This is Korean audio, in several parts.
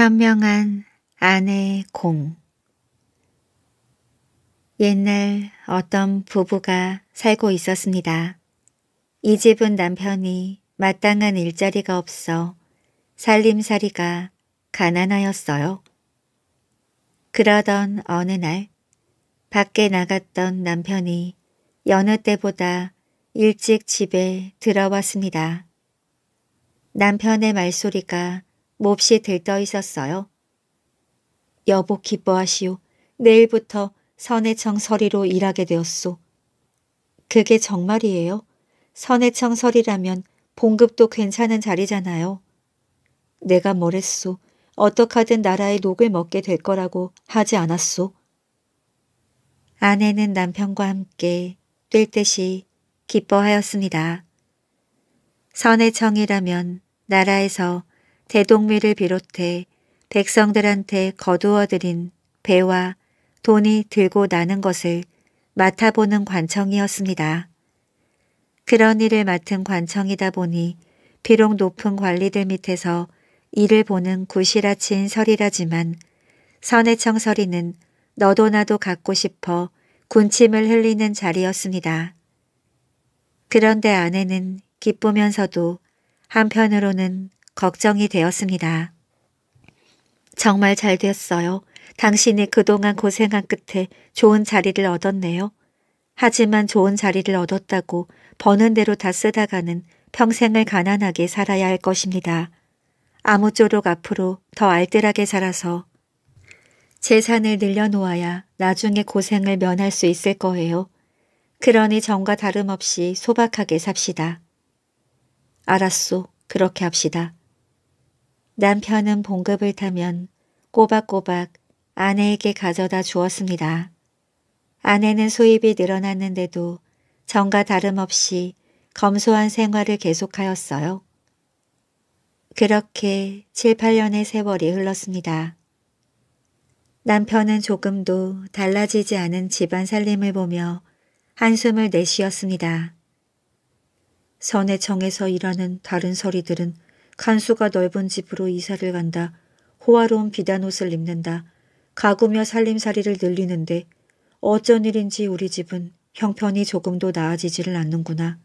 현명한 아내의 공 옛날 어떤 부부가 살고 있었습니다. 이 집은 남편이 마땅한 일자리가 없어 살림살이가 가난하였어요. 그러던 어느 날 밖에 나갔던 남편이 여느 때보다 일찍 집에 들어왔습니다. 남편의 말소리가 몹시 들떠 있었어요. 여보 기뻐하시오. 내일부터 선해청 서리로 일하게 되었소. 그게 정말이에요. 선해청 서리라면 봉급도 괜찮은 자리잖아요. 내가 뭐랬소. 어떡하든 나라의 녹을 먹게 될 거라고 하지 않았소. 아내는 남편과 함께 뛸 듯이 기뻐하였습니다. 선해청이라면 나라에서 대동미를 비롯해 백성들한테 거두어들인 배와 돈이 들고 나는 것을 맡아보는 관청이었습니다. 그런 일을 맡은 관청이다 보니 비록 높은 관리들 밑에서 이를 보는 구이라친 설이라지만 선해청 설이는 너도 나도 갖고 싶어 군침을 흘리는 자리였습니다. 그런데 아내는 기쁘면서도 한편으로는 걱정이 되었습니다. 정말 잘 됐어요. 당신이 그동안 고생한 끝에 좋은 자리를 얻었네요. 하지만 좋은 자리를 얻었다고 버는 대로 다 쓰다가는 평생을 가난하게 살아야 할 것입니다. 아무쪼록 앞으로 더 알뜰하게 살아서 재산을 늘려놓아야 나중에 고생을 면할 수 있을 거예요. 그러니 정과 다름없이 소박하게 삽시다. 알았소. 그렇게 합시다. 남편은 봉급을 타면 꼬박꼬박 아내에게 가져다 주었습니다. 아내는 수입이 늘어났는데도 전과 다름없이 검소한 생활을 계속하였어요. 그렇게 7, 8년의 세월이 흘렀습니다. 남편은 조금도 달라지지 않은 집안 살림을 보며 한숨을 내쉬었습니다. 선의청에서 일하는 다른 서리들은 간수가 넓은 집으로 이사를 간다. 호화로운 비단옷을 입는다. 가구며 살림살이를 늘리는데 어쩐 일인지 우리 집은 형편이 조금도 나아지지를 않는구나.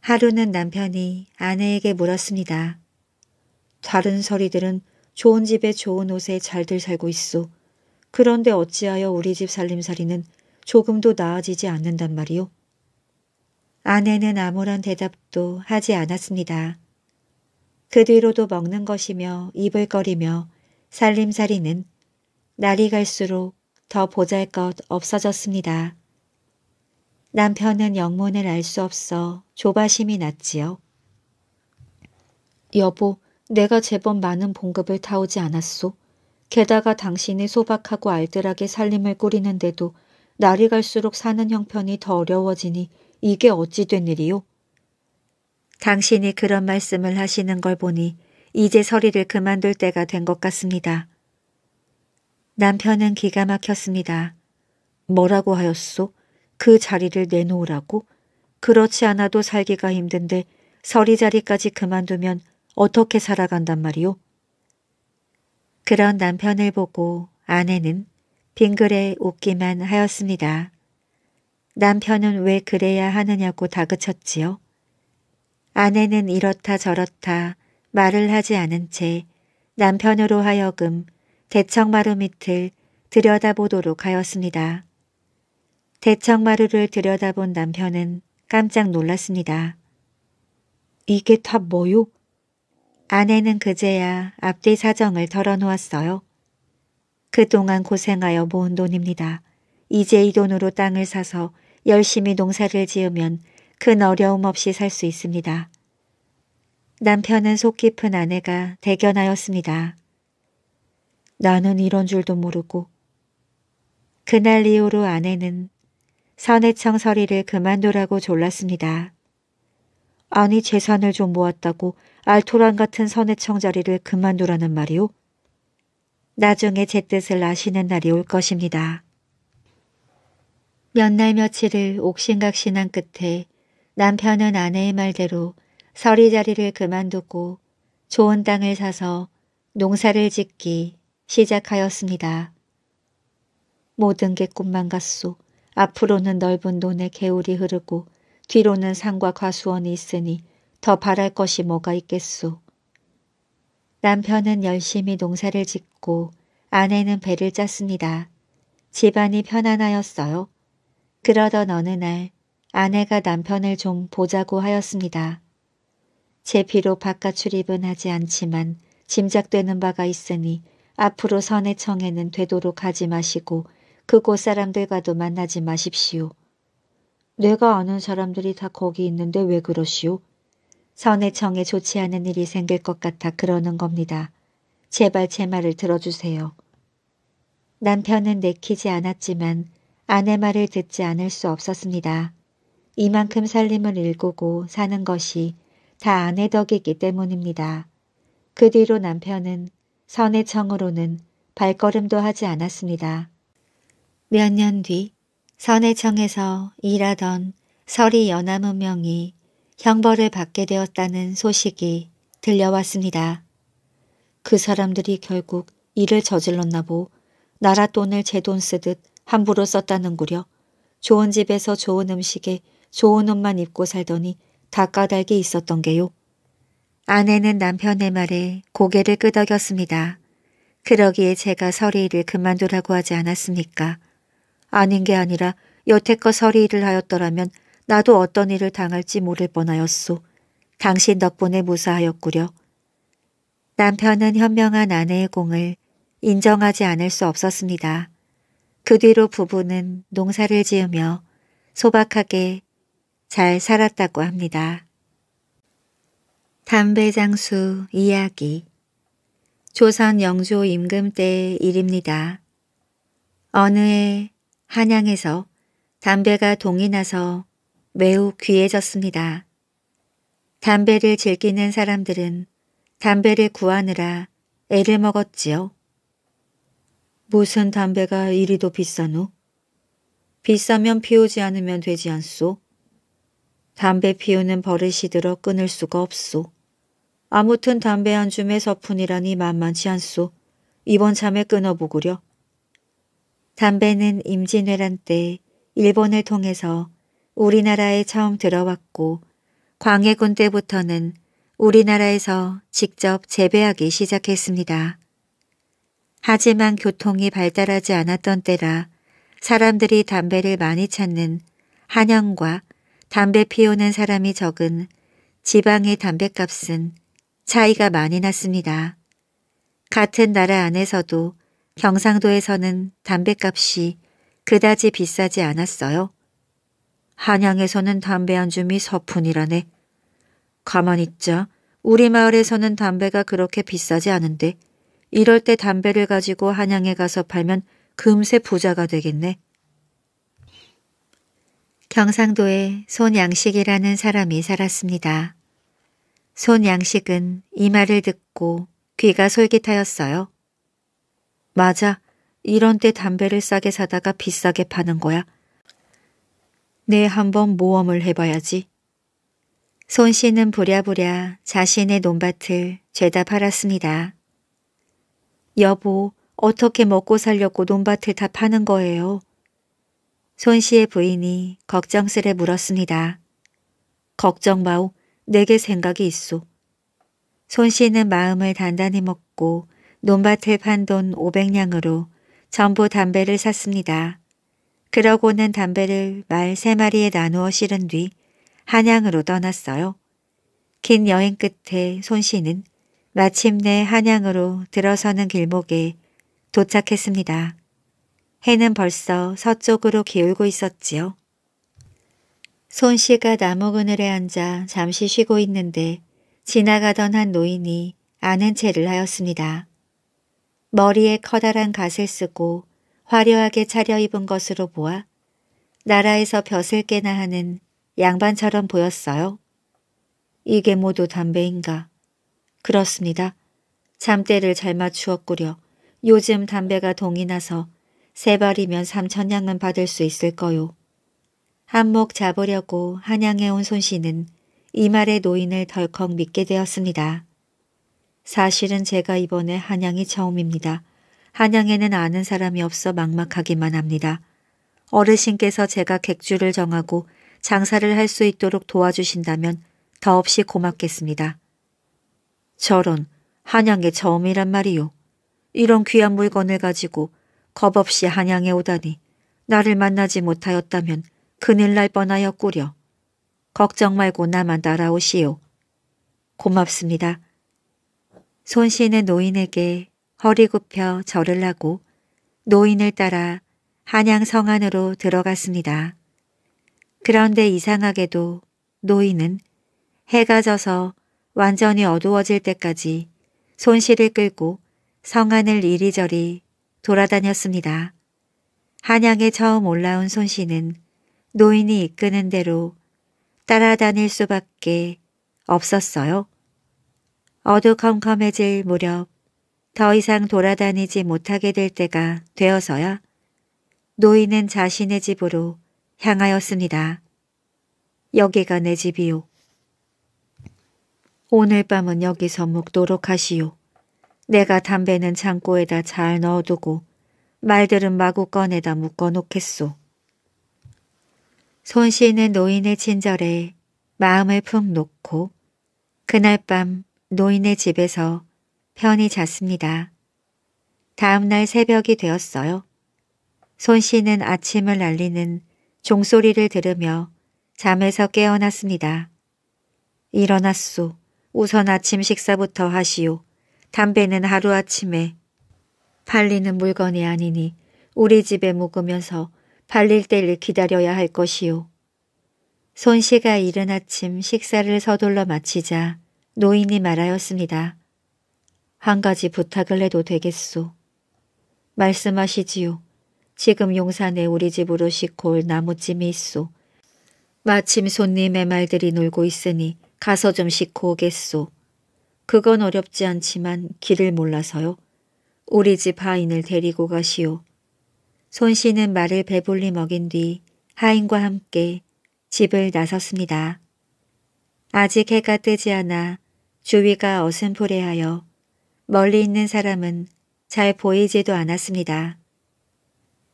하루는 남편이 아내에게 물었습니다. 다른 서리들은 좋은 집에 좋은 옷에 잘들 살고 있어 그런데 어찌하여 우리 집 살림살이는 조금도 나아지지 않는단 말이오? 아내는 아무런 대답도 하지 않았습니다. 그 뒤로도 먹는 것이며 입을 거리며 살림살이는 날이 갈수록 더 보잘것 없어졌습니다. 남편은 영문을 알 수 없어 조바심이 났지요. 여보, 내가 제법 많은 봉급을 타오지 않았소. 게다가 당신이 소박하고 알뜰하게 살림을 꾸리는데도 날이 갈수록 사는 형편이 더 어려워지니 이게 어찌 된일이오 당신이 그런 말씀을 하시는 걸 보니 이제 서리를 그만둘 때가 된 것 같습니다. 남편은 기가 막혔습니다. 뭐라고 하였소? 그 자리를 내놓으라고? 그렇지 않아도 살기가 힘든데 서리 자리까지 그만두면 어떻게 살아간단 말이오? 그런 남편을 보고 아내는 빙그레 웃기만 하였습니다. 남편은 왜 그래야 하느냐고 다그쳤지요. 아내는 이렇다 저렇다 말을 하지 않은 채 남편으로 하여금 대청마루 밑을 들여다보도록 하였습니다. 대청마루를 들여다본 남편은 깜짝 놀랐습니다. 이게 다 뭐요? 아내는 그제야 앞뒤 사정을 털어놓았어요. 그동안 고생하여 모은 돈입니다. 이제 이 돈으로 땅을 사서 열심히 농사를 지으면 큰 어려움 없이 살 수 있습니다. 남편은 속 깊은 아내가 대견하였습니다. 나는 이런 줄도 모르고 그날 이후로 아내는 선해청 서리를 그만두라고 졸랐습니다. 아니 재산을 좀 모았다고 알토란 같은 선해청 자리를 그만두라는 말이오? 나중에 제 뜻을 아시는 날이 올 것입니다. 몇 날 며칠을 옥신각신한 끝에 남편은 아내의 말대로 서리 자리를 그만두고 좋은 땅을 사서 농사를 짓기 시작하였습니다. 모든 게 꿈만 같소. 앞으로는 넓은 논에 개울이 흐르고 뒤로는 산과 과수원이 있으니 더 바랄 것이 뭐가 있겠소. 남편은 열심히 농사를 짓고 아내는 배를 짰습니다. 집안이 편안하였어요. 그러던 어느 날 아내가 남편을 좀 보자고 하였습니다. 제비로 바깥 출입은 하지 않지만 짐작되는 바가 있으니 앞으로 선의 청에는 되도록 가지 마시고 그곳 사람들과도 만나지 마십시오. 내가 아는 사람들이 다 거기 있는데 왜 그러시오? 선의 청에 좋지 않은 일이 생길 것 같아 그러는 겁니다. 제발 제 말을 들어주세요. 남편은 내키지 않았지만 아내 말을 듣지 않을 수 없었습니다. 이만큼 살림을 일구고 사는 것이 다 아내 덕이기 때문입니다. 그 뒤로 남편은 선혜 청으로는 발걸음도 하지 않았습니다. 몇 년 뒤선혜청에서 일하던 서리 연화문명이 형벌을 받게 되었다는 소식이 들려왔습니다. 그 사람들이 결국 일을 저질렀나 보 나라 돈을 제 돈 쓰듯 함부로 썼다는구려 좋은 집에서 좋은 음식에 좋은 옷만 입고 살더니 닭가닥이 있었던 게요. 아내는 남편의 말에 고개를 끄덕였습니다. 그러기에 제가 서리일을 그만두라고 하지 않았습니까? 아닌 게 아니라 여태껏 서리일을 하였더라면 나도 어떤 일을 당할지 모를 뻔하였소. 당신 덕분에 무사하였구려. 남편은 현명한 아내의 공을 인정하지 않을 수 없었습니다. 그 뒤로 부부는 농사를 지으며 소박하게 잘 살았다고 합니다. 담배장수 이야기 조선 영조 임금 때의 일입니다. 어느 해 한양에서 담배가 동이 나서 매우 귀해졌습니다. 담배를 즐기는 사람들은 담배를 구하느라 애를 먹었지요. 무슨 담배가 이리도 비싼 후? 비싸면 피우지 않으면 되지 않소? 담배 피우는 버릇이 들어 끊을 수가 없소. 아무튼 담배 한 줌에 서푼이라니 만만치 않소. 이번 참에 끊어보구려. 담배는 임진왜란 때 일본을 통해서 우리나라에 처음 들어왔고 광해군 때부터는 우리나라에서 직접 재배하기 시작했습니다. 하지만 교통이 발달하지 않았던 때라 사람들이 담배를 많이 찾는 한양과 담배 피우는 사람이 적은 지방의 담배값은 차이가 많이 났습니다. 같은 나라 안에서도 경상도에서는 담배값이 그다지 비싸지 않았어요. 한양에서는 담배 한 줌이 서푼이라네. 가만히 있자 우리 마을에서는 담배가 그렇게 비싸지 않은데 이럴 때 담배를 가지고 한양에 가서 팔면 금세 부자가 되겠네. 경상도에 손양식이라는 사람이 살았습니다. 손양식은 이 말을 듣고 귀가 솔깃하였어요. 맞아, 이런 때 담배를 싸게 사다가 비싸게 파는 거야. 내 네, 한번 모험을 해봐야지. 손 씨는 부랴부랴 자신의 논밭을 죄다 팔았습니다. 여보, 어떻게 먹고 살려고 논밭을 다 파는 거예요? 손 씨의 부인이 걱정스레 물었습니다. 걱정 마오. 내게 생각이 있소. 손 씨는 마음을 단단히 먹고 논밭을 판 돈 500냥으로 전부 담배를 샀습니다. 그러고는 담배를 말 세마리에 나누어 실은 뒤 한양으로 떠났어요. 긴 여행 끝에 손 씨는 마침내 한양으로 들어서는 길목에 도착했습니다. 해는 벌써 서쪽으로 기울고 있었지요. 손씨가 나무 그늘에 앉아 잠시 쉬고 있는데 지나가던 한 노인이 아는 채를 하였습니다. 머리에 커다란 갓을 쓰고 화려하게 차려입은 것으로 보아 나라에서 벼슬 깨나 하는 양반처럼 보였어요. 이게 모두 담배인가? 그렇습니다. 잠때를 잘 맞추었구려. 요즘 담배가 동이 나서 세 발이면 삼천냥은 받을 수 있을 거요. 한몫 잡으려고 한양에 온 손씨는 이 말의 노인을 덜컥 믿게 되었습니다. 사실은 제가 이번에 한양이 처음입니다. 한양에는 아는 사람이 없어 막막하기만 합니다. 어르신께서 제가 객주를 정하고 장사를 할 수 있도록 도와주신다면 더없이 고맙겠습니다. 저런, 한양의 처음이란 말이요. 이런 귀한 물건을 가지고 겁없이 한양에 오다니 나를 만나지 못하였다면 큰일 날 뻔하여 꾸려. 걱정 말고 나만 따라오시오. 고맙습니다. 손씨는 노인에게 허리 굽혀 절을 하고 노인을 따라 한양 성 안으로 들어갔습니다. 그런데 이상하게도 노인은 해가 져서 완전히 어두워질 때까지 손실을 끌고 성안을 이리저리 돌아다녔습니다. 한양에 처음 올라온 손씨는 노인이 이끄는 대로 따라다닐 수밖에 없었어요. 어두컴컴해질 무렵 더 이상 돌아다니지 못하게 될 때가 되어서야 노인은 자신의 집으로 향하였습니다. 여기가 내 집이요. 오늘 밤은 여기서 묵도록 하시오. 내가 담배는 창고에다 잘 넣어두고 말들은 마구 꺼내다 묶어놓겠소. 손 씨는 노인의 친절에 마음을 푹 놓고 그날 밤 노인의 집에서 편히 잤습니다. 다음 날 새벽이 되었어요. 손 씨는 아침을 날리는 종소리를 들으며 잠에서 깨어났습니다. 일어났소. 우선 아침 식사부터 하시오. 담배는 하루아침에 팔리는 물건이 아니니 우리 집에 묵으면서 팔릴 때를 기다려야 할것이오 손씨가 이른 아침 식사를 서둘러 마치자 노인이 말하였습니다. 한 가지 부탁을 해도 되겠소. 말씀하시지요. 지금 용산에 우리 집으로 싣고 올 나무찜이 있소. 마침 손님의 말들이 놀고 있으니 가서 좀 싣고 오겠소. 그건 어렵지 않지만 길을 몰라서요. 우리 집 하인을 데리고 가시오. 손 씨는 말을 배불리 먹인 뒤 하인과 함께 집을 나섰습니다. 아직 해가 뜨지 않아 주위가 어슴푸레하여 멀리 있는 사람은 잘 보이지도 않았습니다.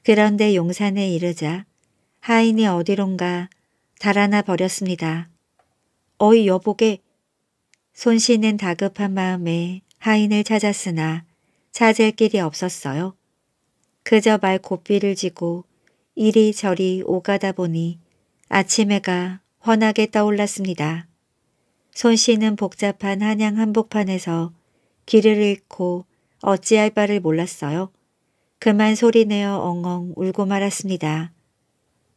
그런데 용산에 이르자 하인이 어디론가 달아나 버렸습니다. 어이 여보게 손씨는 다급한 마음에 하인을 찾았으나 찾을 길이 없었어요. 그저 말 고삐를 지고 이리저리 오가다 보니 아침에가 환하게 떠올랐습니다. 손씨는 복잡한 한양 한복판에서 길을 잃고 어찌할 바를 몰랐어요. 그만 소리내어 엉엉 울고 말았습니다.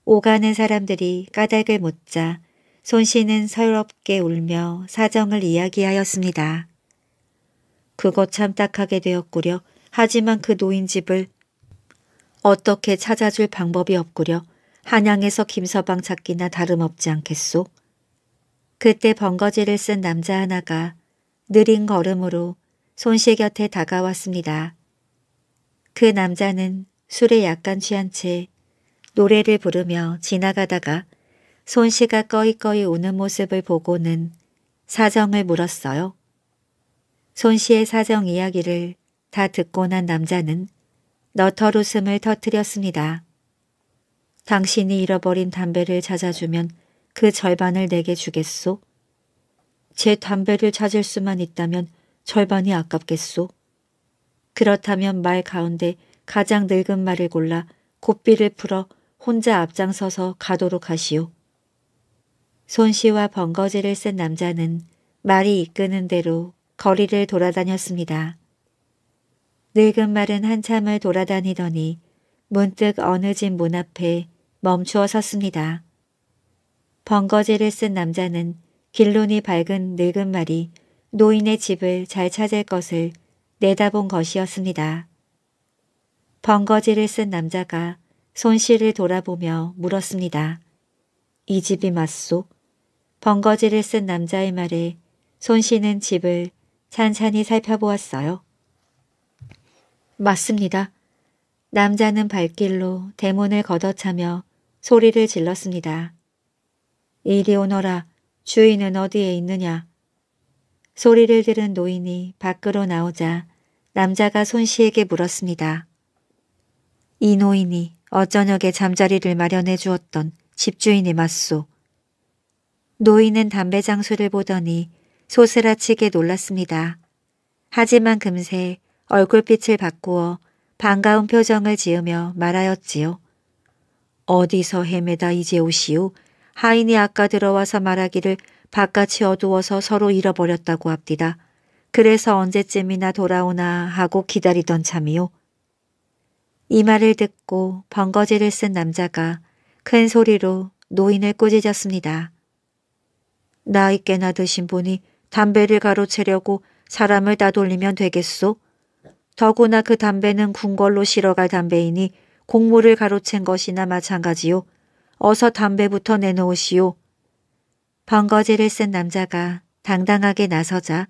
오가는 사람들이 까닭을 못자 손 씨는 서럽게 울며 사정을 이야기하였습니다. 그것 참 딱하게 되었구려. 하지만 그 노인집을 어떻게 찾아줄 방법이 없구려. 한양에서 김서방 찾기나 다름없지 않겠소. 그때 번거지를 쓴 남자 하나가 느린 걸음으로 손씨 곁에 다가왔습니다. 그 남자는 술에 약간 취한 채 노래를 부르며 지나가다가 손씨가 꺼이꺼이 우는 모습을 보고는 사정을 물었어요. 손씨의 사정 이야기를 다 듣고 난 남자는 너털 웃음을 터뜨렸습니다. 당신이 잃어버린 담배를 찾아주면 그 절반을 내게 주겠소? 제 담배를 찾을 수만 있다면 절반이 아깝겠소? 그렇다면 말 가운데 가장 늙은 말을 골라 고삐를 풀어 혼자 앞장서서 가도록 하시오. 손씨와 번거지를 쓴 남자는 말이 이끄는 대로 거리를 돌아다녔습니다. 늙은 말은 한참을 돌아다니더니 문득 어느 집 문 앞에 멈추어 섰습니다. 번거지를 쓴 남자는 길론이 밝은 늙은 말이 노인의 집을 잘 찾을 것을 내다본 것이었습니다. 번거지를 쓴 남자가 손씨를 돌아보며 물었습니다. 이 집이 맞소? 번거지를 쓴 남자의 말에 손 씨는 집을 찬찬히 살펴보았어요. 맞습니다. 남자는 발길로 대문을 걷어차며 소리를 질렀습니다. 이리 오너라. 주인은 어디에 있느냐. 소리를 들은 노인이 밖으로 나오자 남자가 손 씨에게 물었습니다. 이 노인이 어저녁에 잠자리를 마련해 주었던 집주인이 맞소. 노인은 담배 장수를 보더니 소스라치게 놀랐습니다. 하지만 금세 얼굴빛을 바꾸어 반가운 표정을 지으며 말하였지요. 어디서 헤매다 이제 오시오. 하인이 아까 들어와서 말하기를 바깥이 어두워서 서로 잃어버렸다고 합디다. 그래서 언제쯤이나 돌아오나 하고 기다리던 참이요. 이 말을 듣고 번거지를 쓴 남자가 큰 소리로 노인을 꾸짖었습니다. 나이꽤나 드신 분이 담배를 가로채려고 사람을 따돌리면 되겠소? 더구나 그 담배는 궁궐로 실어갈 담배이니 공물을 가로챈 것이나 마찬가지요. 어서 담배부터 내놓으시오. 번거지를 쓴 남자가 당당하게 나서자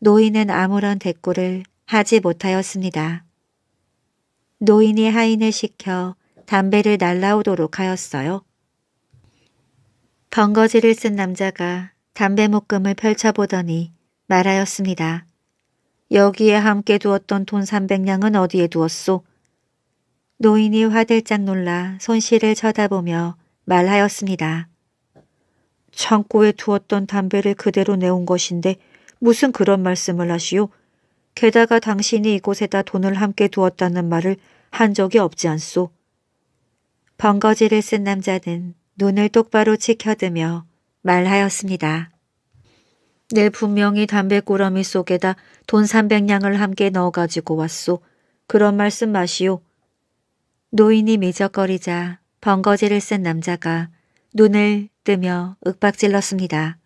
노인은 아무런 대꾸를 하지 못하였습니다. 노인이 하인을 시켜 담배를 날라오도록 하였어요. 벙거지를 쓴 남자가 담배 묶음을 펼쳐보더니 말하였습니다. 여기에 함께 두었던 돈 300냥은 어디에 두었소? 노인이 화들짝 놀라 손실을 쳐다보며 말하였습니다. 창고에 두었던 담배를 그대로 내온 것인데 무슨 그런 말씀을 하시오? 게다가 당신이 이곳에다 돈을 함께 두었다는 말을 한 적이 없지 않소. 번거지를 쓴 남자는 눈을 똑바로 치켜드며 말하였습니다. 내 분명히 담배꾸러미 속에다 돈 300냥을 함께 넣어가지고 왔소. 그런 말씀 마시오. 노인이 미적거리자 번거지를 쓴 남자가 눈을 뜨며 윽박질렀습니다.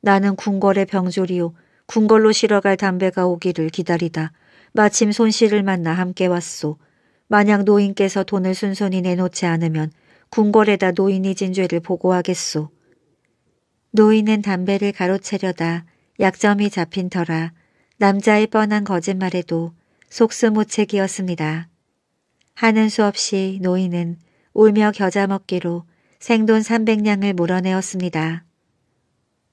나는 궁궐의 병졸이요. 궁궐로 실어갈 담배가 오기를 기다리다. 마침 손실을 만나 함께 왔소. 만약 노인께서 돈을 순순히 내놓지 않으면 궁궐에다 노인이 진 죄를 보고하겠소. 노인은 담배를 가로채려다 약점이 잡힌 터라 남자의 뻔한 거짓말에도 속수무책이었습니다. 하는 수 없이 노인은 울며 겨자먹기로 생돈 300냥을 물어내었습니다.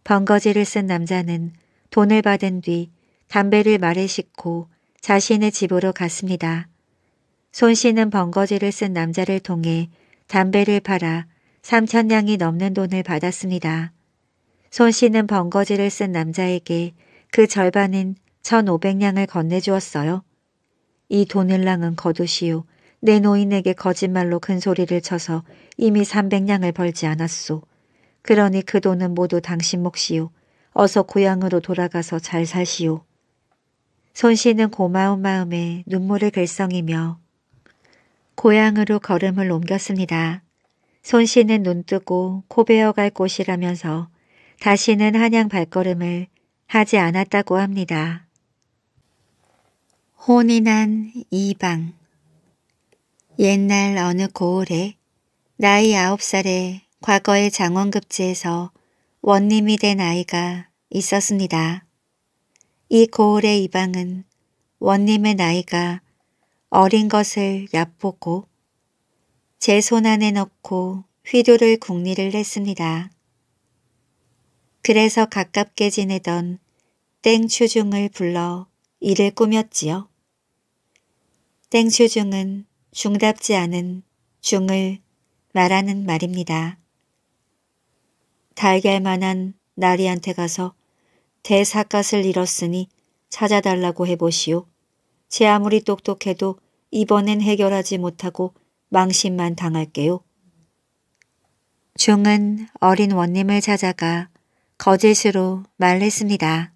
번거지를 쓴 남자는 돈을 받은 뒤 담배를 말에 싣고 자신의 집으로 갔습니다. 손 씨는 번거지를 쓴 남자를 통해 담배를 팔아 3천냥이 넘는 돈을 받았습니다. 손 씨는 번거지를 쓴 남자에게 그 절반인 1,500냥을 건네주었어요. 이 돈을 랑은 거두시오. 내 노인에게 거짓말로 큰소리를 쳐서 이미 300냥을 벌지 않았소. 그러니 그 돈은 모두 당신 몫이오. 어서 고향으로 돌아가서 잘 사시오. 손 씨는 고마운 마음에 눈물을 글썽이며 고향으로 걸음을 옮겼습니다. 손 씨는 눈 뜨고 코 베어갈 곳이라면서 다시는 한양 발걸음을 하지 않았다고 합니다. 혼이 난 이방 옛날 어느 고을에 나이 아홉 살에 과거의 장원급지에서 원님이 된 아이가 있었습니다. 이 고을의 이방은 원님의 나이가 어린 것을 얕보고 제 손 안에 넣고 휘두를 궁리를 했습니다. 그래서 가깝게 지내던 땡추중을 불러 이를 꾸몄지요. 땡추중은 중답지 않은 중을 말하는 말입니다. 달걀만한 나리한테 가서 대사갓을 잃었으니 찾아달라고 해보시오. 제 아무리 똑똑해도 이번엔 해결하지 못하고 망신만 당할게요. 중은 어린 원님을 찾아가 거짓으로 말했습니다.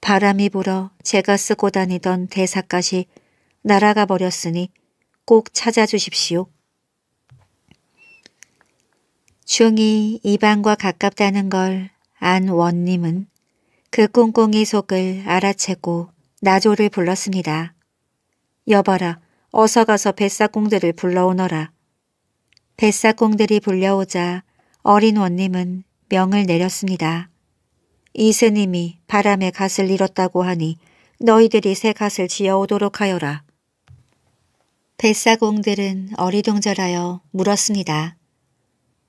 바람이 불어 제가 쓰고 다니던 대사까지 날아가 버렸으니 꼭 찾아주십시오. 중이 이방과 가깝다는 걸 안 원님은 그 꿍꿍이 속을 알아채고 나조를 불렀습니다. 여봐라, 어서 가서 뱃사공들을 불러오너라. 뱃사공들이 불려오자 어린 원님은 명을 내렸습니다. 이스님이 바람에 갓을 잃었다고 하니 너희들이 새 갓을 지어오도록 하여라. 뱃사공들은 어리둥절하여 물었습니다.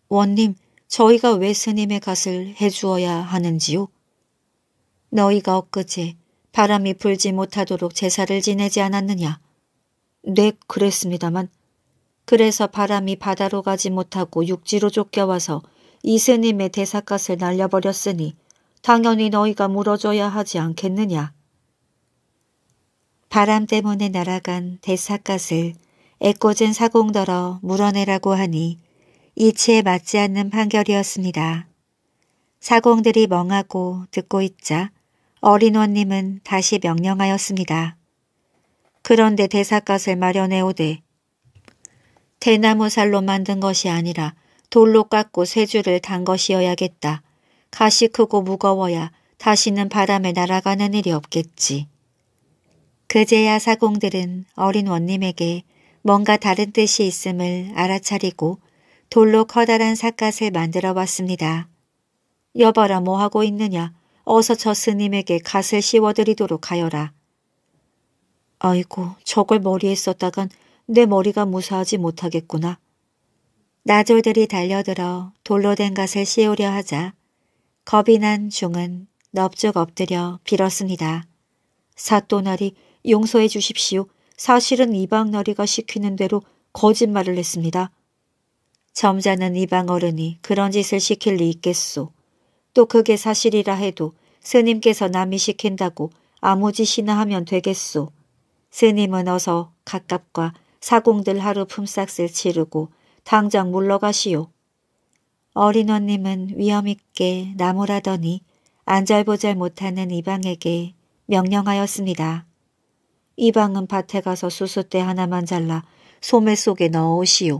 원님, 저희가 왜 스님의 갓을 해주어야 하는지요? 너희가 엊그제 바람이 불지 못하도록 제사를 지내지 않았느냐. 네, 그랬습니다만. 그래서 바람이 바다로 가지 못하고 육지로 쫓겨와서 이스님의 대사갓을 날려버렸으니 당연히 너희가 물어줘야 하지 않겠느냐. 바람 때문에 날아간 대사갓을 애꿎은 사공더러 물어내라고 하니 이치에 맞지 않는 판결이었습니다. 사공들이 멍하고 듣고 있자 어린 원님은 다시 명령하였습니다. 그런데 대사갓을 마련해 오되 대나무살로 만든 것이 아니라 돌로 깎고 쇠줄을 단 것이어야겠다. 가시 크고 무거워야 다시는 바람에 날아가는 일이 없겠지. 그제야 사공들은 어린 원님에게 뭔가 다른 뜻이 있음을 알아차리고 돌로 커다란 삿갓을 만들어 왔습니다. 여봐라 뭐하고 있느냐. 어서 저 스님에게 갓을 씌워드리도록 하여라. 아이고 저걸 머리에 썼다간 내 머리가 무사하지 못하겠구나. 나졸들이 달려들어 돌로 된 갓을 씌우려 하자 겁이 난 중은 넙죽 엎드려 빌었습니다. 사또나리 용서해 주십시오. 사실은 이방너리가 시키는 대로 거짓말을 했습니다. 점잖은 이방 어른이 그런 짓을 시킬 리 있겠소. 또 그게 사실이라 해도 스님께서 남이 시킨다고 아무 짓이나 하면 되겠소. 스님은 어서 각갑과 사공들 하루 품삯을 치르고 당장 물러가시오. 어린원님은 위험있게 나무라더니 안잘보잘 못하는 이방에게 명령하였습니다. 이방은 밭에 가서 수수대 하나만 잘라 소매 속에 넣어오시오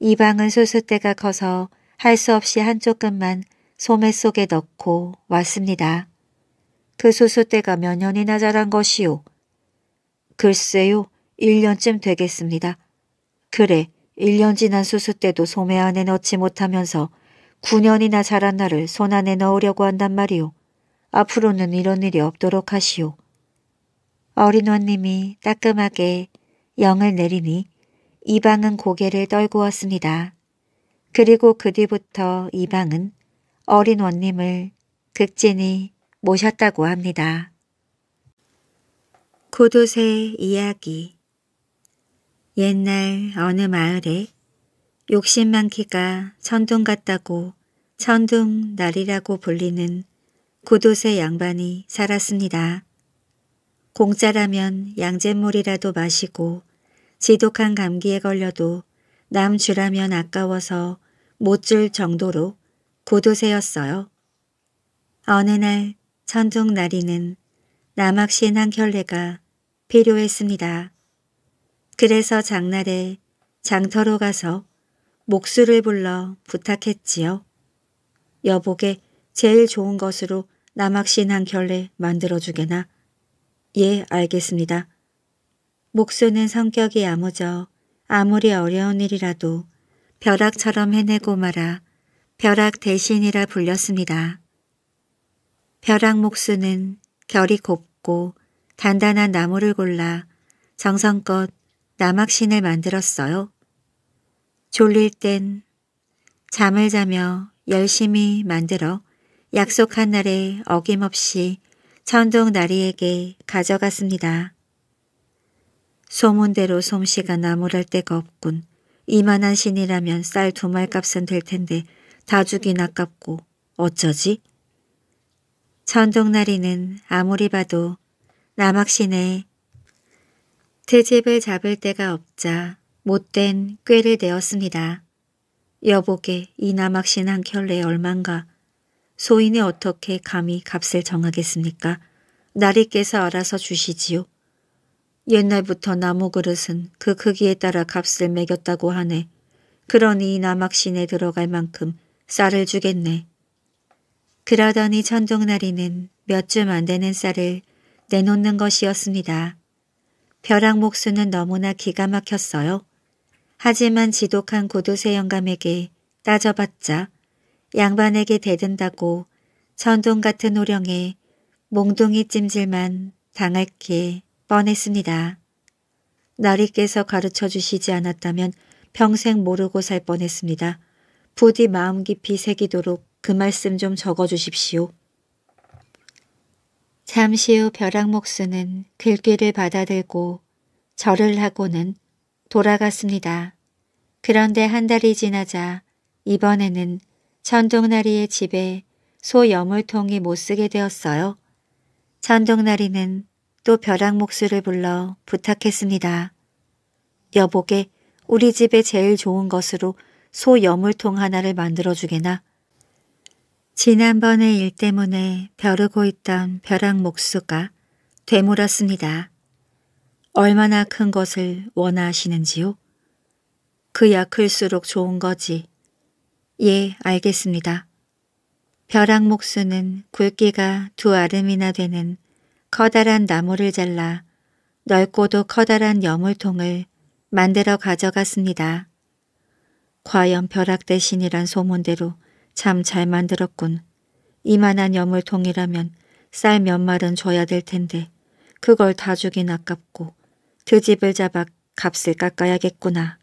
이방은 수수대가 커서 할 수 없이 한쪽 끝만 소매 속에 넣고 왔습니다. 그수수때가몇 년이나 자란 것이요. 글쎄요, 1년쯤 되겠습니다. 그래, 1년 지난 수수때도 소매 안에 넣지 못하면서 9년이나 자란 날을 손 안에 넣으려고 한단 말이오. 앞으로는 이런 일이 없도록 하시오. 어린 원님이 따끔하게 영을 내리니 이방은 고개를 떨구었습니다. 그리고 그 뒤부터 이방은 어린 원님을 극진히 모셨다고 합니다. 구두쇠 이야기 옛날 어느 마을에 욕심 많기가 천둥 같다고 천둥 날이라고 불리는 구두쇠 양반이 살았습니다. 공짜라면 양잿물이라도 마시고 지독한 감기에 걸려도 남 주라면 아까워서 못 줄 정도로 고도새였어요 어느 날 천둥 나리는 남학신 한결례가 필요했습니다. 그래서 장날에 장터로 가서 목수를 불러 부탁했지요. 여보게 제일 좋은 것으로 남학신 한 결례 만들어주게나. 예, 알겠습니다. 목수는 성격이 야무져 아무리 어려운 일이라도 벼락처럼 해내고 말아 벼락 대신이라 불렸습니다. 벼락 목수는 결이 곱고 단단한 나무를 골라 정성껏 나막신을 만들었어요. 졸릴 땐 잠을 자며 열심히 만들어 약속한 날에 어김없이 천둥 나리에게 가져갔습니다. 소문대로 솜씨가 나무랄 데가 없군. 이만한 신이라면 쌀 두 말값은 될 텐데 다죽이나 깝고 어쩌지? 전동나리는 아무리 봐도 남학시네 트집을 잡을 데가 없자 못된 꾀를 내었습니다. 여보게 이 남학신 한 켤레 얼만가 소인이 어떻게 감히 값을 정하겠습니까? 나리께서 알아서 주시지요. 옛날부터 나무 그릇은 그 크기에 따라 값을 매겼다고 하네. 그러니 이 남학신에 들어갈 만큼 쌀을 주겠네. 그러더니 천둥나리는 몇줌안 되는 쌀을 내놓는 것이었습니다. 벼락 목수는 너무나 기가 막혔어요. 하지만 지독한 고두쇠 영감에게 따져봤자 양반에게 대든다고 천둥 같은 호령에 몽둥이 찜질만 당할 게 뻔했습니다. 나리께서 가르쳐 주시지 않았다면 평생 모르고 살 뻔했습니다. 부디 마음 깊이 새기도록 그 말씀 좀 적어주십시오. 잠시 후 벼락 목수는 글귀를 받아들고 절을 하고는 돌아갔습니다. 그런데 한 달이 지나자 이번에는 천둥나리의 집에 소염물통이못 쓰게 되었어요. 천둥나리는 또 벼락 목수를 불러 부탁했습니다. 여보게 우리 집에 제일 좋은 것으로 소 여물통 하나를 만들어주게나. 지난번의 일 때문에 벼르고 있던 벼락 목수가 되물었습니다. 얼마나 큰 것을 원하시는지요? 그야 클수록 좋은 거지. 예, 알겠습니다. 벼락 목수는 굵기가 두 아름이나 되는 커다란 나무를 잘라 넓고도 커다란 여물통을 만들어 가져갔습니다. 과연 벼락대 신이란 소문대로 참 잘 만들었군. 이만한 염을 통이라면 쌀몇 말은 줘야 될 텐데 그걸 다 주긴 아깝고 드집을 잡아 값을 깎아야겠구나.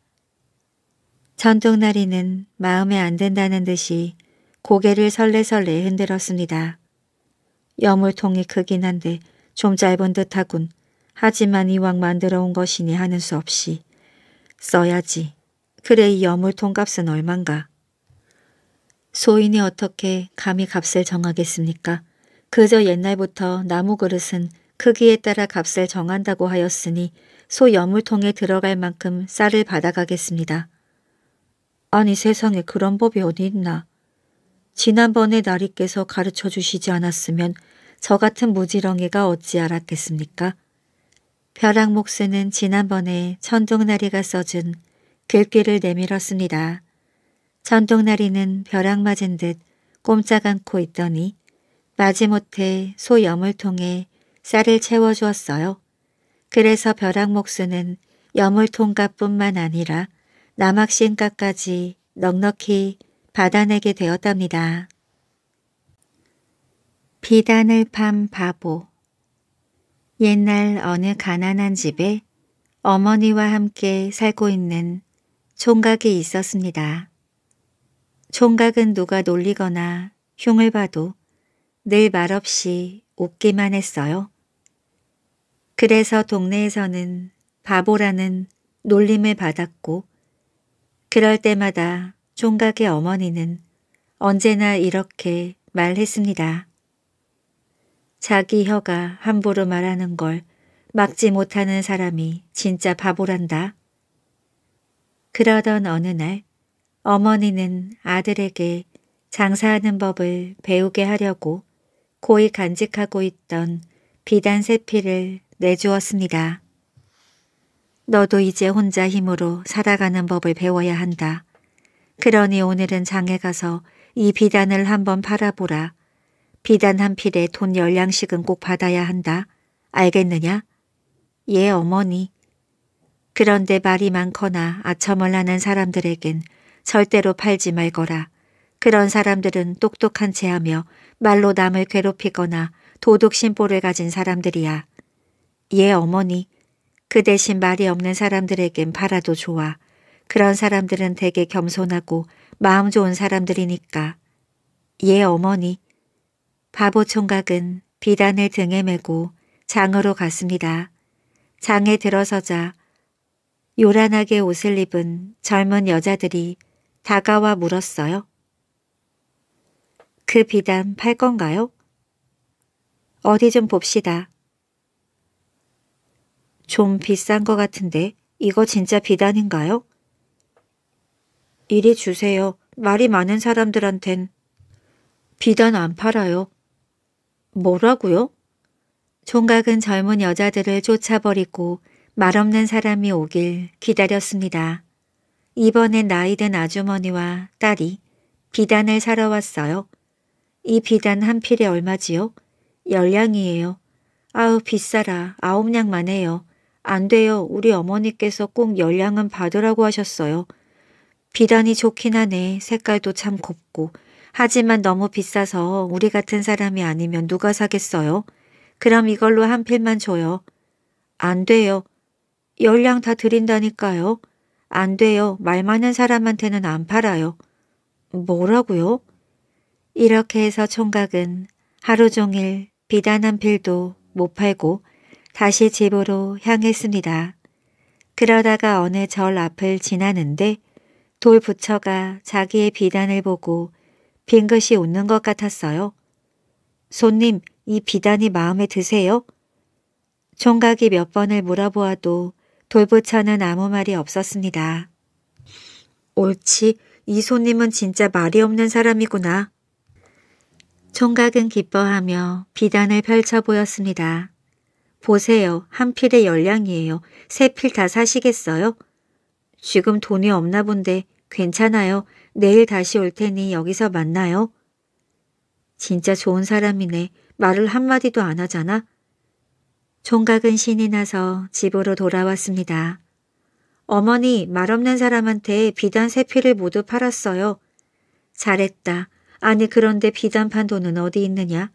전동나리는 마음에 안 든다는 듯이 고개를 설레설레 흔들었습니다. 여물통이 크긴 한데 좀 짧은 듯하군. 하지만 이왕 만들어 온 것이니 하는 수 없이 써야지. 그래 이 여물 통값은 얼만가. 소인이 어떻게 감히 값을 정하겠습니까? 그저 옛날부터 나무 그릇은 크기에 따라 값을 정한다고 하였으니 소 여물통에 들어갈 만큼 쌀을 받아가겠습니다. 아니 세상에 그런 법이 어디 있나. 지난번에 나리께서 가르쳐 주시지 않았으면 저 같은 무지렁이가 어찌 알았겠습니까? 벼락 목수는 지난번에 천둥나리가 써준 글귀를 내밀었습니다. 전동나리는 벼락 맞은 듯 꼼짝 않고 있더니 마지못해 소 염을 통해 쌀을 채워주었어요. 그래서 벼락 목수는 염물통가뿐만 아니라 남학신가까지 넉넉히 받아내게 되었답니다. 비단을 판 바보 옛날 어느 가난한 집에 어머니와 함께 살고 있는 총각이 있었습니다. 총각은 누가 놀리거나 흉을 봐도 늘 말없이 웃기만 했어요. 그래서 동네에서는 바보라는 놀림을 받았고 그럴 때마다 총각의 어머니는 언제나 이렇게 말했습니다. 자기 혀가 함부로 말하는 걸 막지 못하는 사람이 진짜 바보란다. 그러던 어느 날 어머니는 아들에게 장사하는 법을 배우게 하려고 고이 간직하고 있던 비단 세피를 내주었습니다. 너도 이제 혼자 힘으로 살아가는 법을 배워야 한다. 그러니 오늘은 장에 가서 이 비단을 한번 팔아보라. 비단 한 필에 돈 열량씩은 꼭 받아야 한다. 알겠느냐? 예, 어머니. 그런데 말이 많거나 아첨을하는 사람들에겐 절대로 팔지 말거라. 그런 사람들은 똑똑한 체하며 말로 남을 괴롭히거나 도둑심보를 가진 사람들이야. 예 어머니, 그 대신 말이 없는 사람들에겐 팔아도 좋아. 그런 사람들은 되게 겸손하고 마음 좋은 사람들이니까. 예 어머니, 바보 총각은 비단을 등에 메고 장으로 갔습니다. 장에 들어서자 요란하게 옷을 입은 젊은 여자들이 다가와 물었어요. 그 비단 팔 건가요? 어디 좀 봅시다. 좀 비싼 것 같은데 이거 진짜 비단인가요? 이리 주세요. 말이 많은 사람들한텐 비단 안 팔아요. 뭐라고요? 종각은 젊은 여자들을 쫓아버리고 말없는 사람이 오길 기다렸습니다. 이번엔 나이든 아주머니와 딸이 비단을 사러 왔어요. 이 비단 한 필에 얼마지요? 열량이에요. 아우 비싸라. 아홉량만 해요. 안 돼요. 우리 어머니께서 꼭 열량은 받으라고 하셨어요. 비단이 좋긴 하네. 색깔도 참 곱고. 하지만 너무 비싸서 우리 같은 사람이 아니면 누가 사겠어요? 그럼 이걸로 한 필만 줘요. 안 돼요. 열량 다 드린다니까요. 안 돼요. 말 많은 사람한테는 안 팔아요. 뭐라고요? 이렇게 해서 총각은 하루 종일 비단 한 필도 못 팔고 다시 집으로 향했습니다. 그러다가 어느 절 앞을 지나는데 돌 부처가 자기의 비단을 보고 빙긋이 웃는 것 같았어요. 손님, 이 비단이 마음에 드세요? 총각이 몇 번을 물어보아도 돌부처는 아무 말이 없었습니다. 옳지, 이 손님은 진짜 말이 없는 사람이구나. 총각은 기뻐하며 비단을 펼쳐 보였습니다. 보세요. 한 필의 열량이에요. 세 필 다 사시겠어요? 지금 돈이 없나 본데 괜찮아요. 내일 다시 올 테니 여기서 만나요. 진짜 좋은 사람이네. 말을 한마디도 안 하잖아. 총각은 신이 나서 집으로 돌아왔습니다. 어머니 말없는 사람한테 비단 세 피를 모두 팔았어요. 잘했다. 아니 그런데 비단 판 돈은 어디 있느냐?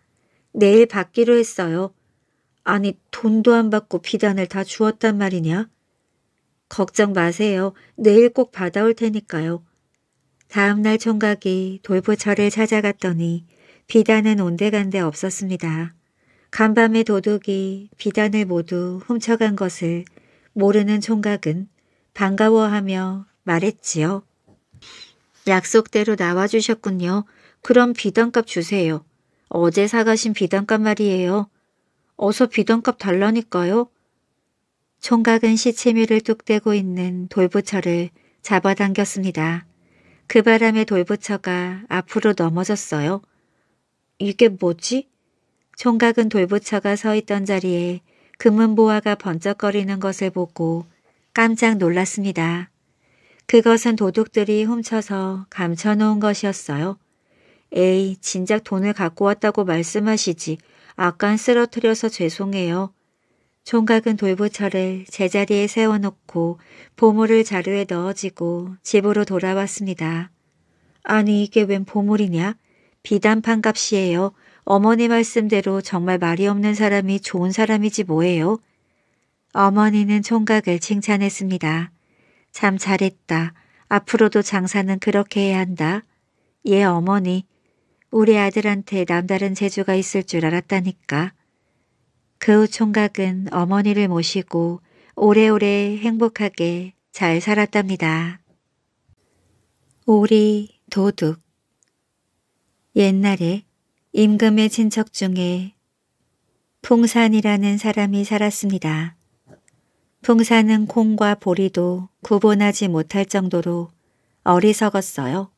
내일 받기로 했어요. 아니 돈도 안 받고 비단을 다 주었단 말이냐? 걱정 마세요. 내일 꼭 받아올 테니까요. 다음날 총각이 돌부처를 찾아갔더니 비단은 온데간데 없었습니다. 간밤에 도둑이 비단을 모두 훔쳐간 것을 모르는 총각은 반가워하며 말했지요. 약속대로 나와주셨군요. 그럼 비단값 주세요. 어제 사가신 비단값 말이에요. 어서 비단값 달라니까요. 총각은 시치미를 뚝대고 있는 돌부처를 잡아당겼습니다. 그 바람에 돌부처가 앞으로 넘어졌어요. 이게 뭐지? 총각은 돌부처가 서 있던 자리에 금은보화가 번쩍거리는 것을 보고 깜짝 놀랐습니다. 그것은 도둑들이 훔쳐서 감춰놓은 것이었어요. 에이, 진작 돈을 갖고 왔다고 말씀하시지. 아깐 쓰러뜨려서 죄송해요. 총각은 돌부처를 제자리에 세워놓고 보물을 자루에 넣어지고 집으로 돌아왔습니다. 아니 이게 웬 보물이냐? 비단판 값이에요. 어머니 말씀대로 정말 말이 없는 사람이 좋은 사람이지 뭐예요. 어머니는 총각을 칭찬했습니다. 참 잘했다. 앞으로도 장사는 그렇게 해야 한다. 예 어머니. 우리 아들한테 남다른 재주가 있을 줄 알았다니까. 그 후 총각은 어머니를 모시고 오래오래 행복하게 잘 살았답니다. 오리, 도둑 옛날에 임금의 친척 중에 풍산이라는 사람이 살았습니다. 풍산은 콩과 보리도 구분하지 못할 정도로 어리석었어요.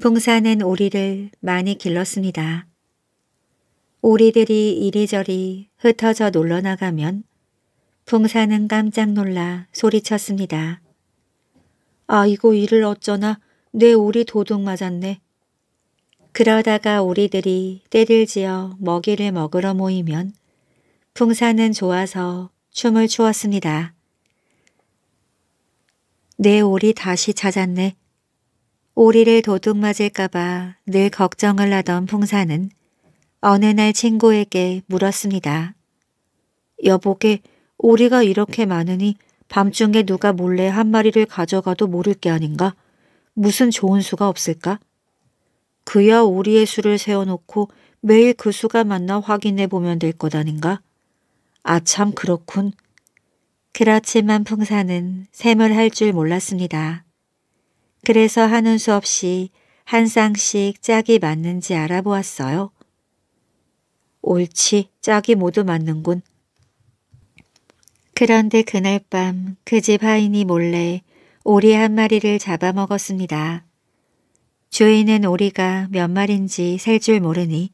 풍산은 오리를 많이 길렀습니다. 오리들이 이리저리 흩어져 놀러나가면 풍산은 깜짝 놀라 소리쳤습니다. 아이고 이를 어쩌나 내 오리 도둑 맞았네. 그러다가 우리들이 때를 지어 먹이를 먹으러 모이면 풍사는 좋아서 춤을 추었습니다. 내 오리 다시 찾았네. 오리를 도둑 맞을까봐 늘 걱정을 하던 풍사는 어느 날 친구에게 물었습니다. 여보게 오리가 이렇게 많으니 밤중에 누가 몰래 한 마리를 가져가도 모를 게 아닌가? 무슨 좋은 수가 없을까? 그야 우리의 수를 세워놓고 매일 그 수가 만나 확인해 보면 될것 아닌가? 아 참 그렇군. 그렇지만 풍사는 샘을할 줄 몰랐습니다. 그래서 하는 수 없이 한 쌍씩 짝이 맞는지 알아보았어요. 옳지, 짝이 모두 맞는군. 그런데 그날 밤 그 집 하인이 몰래 오리 한 마리를 잡아먹었습니다. 주인은 오리가 몇 마리인지 셀 줄 모르니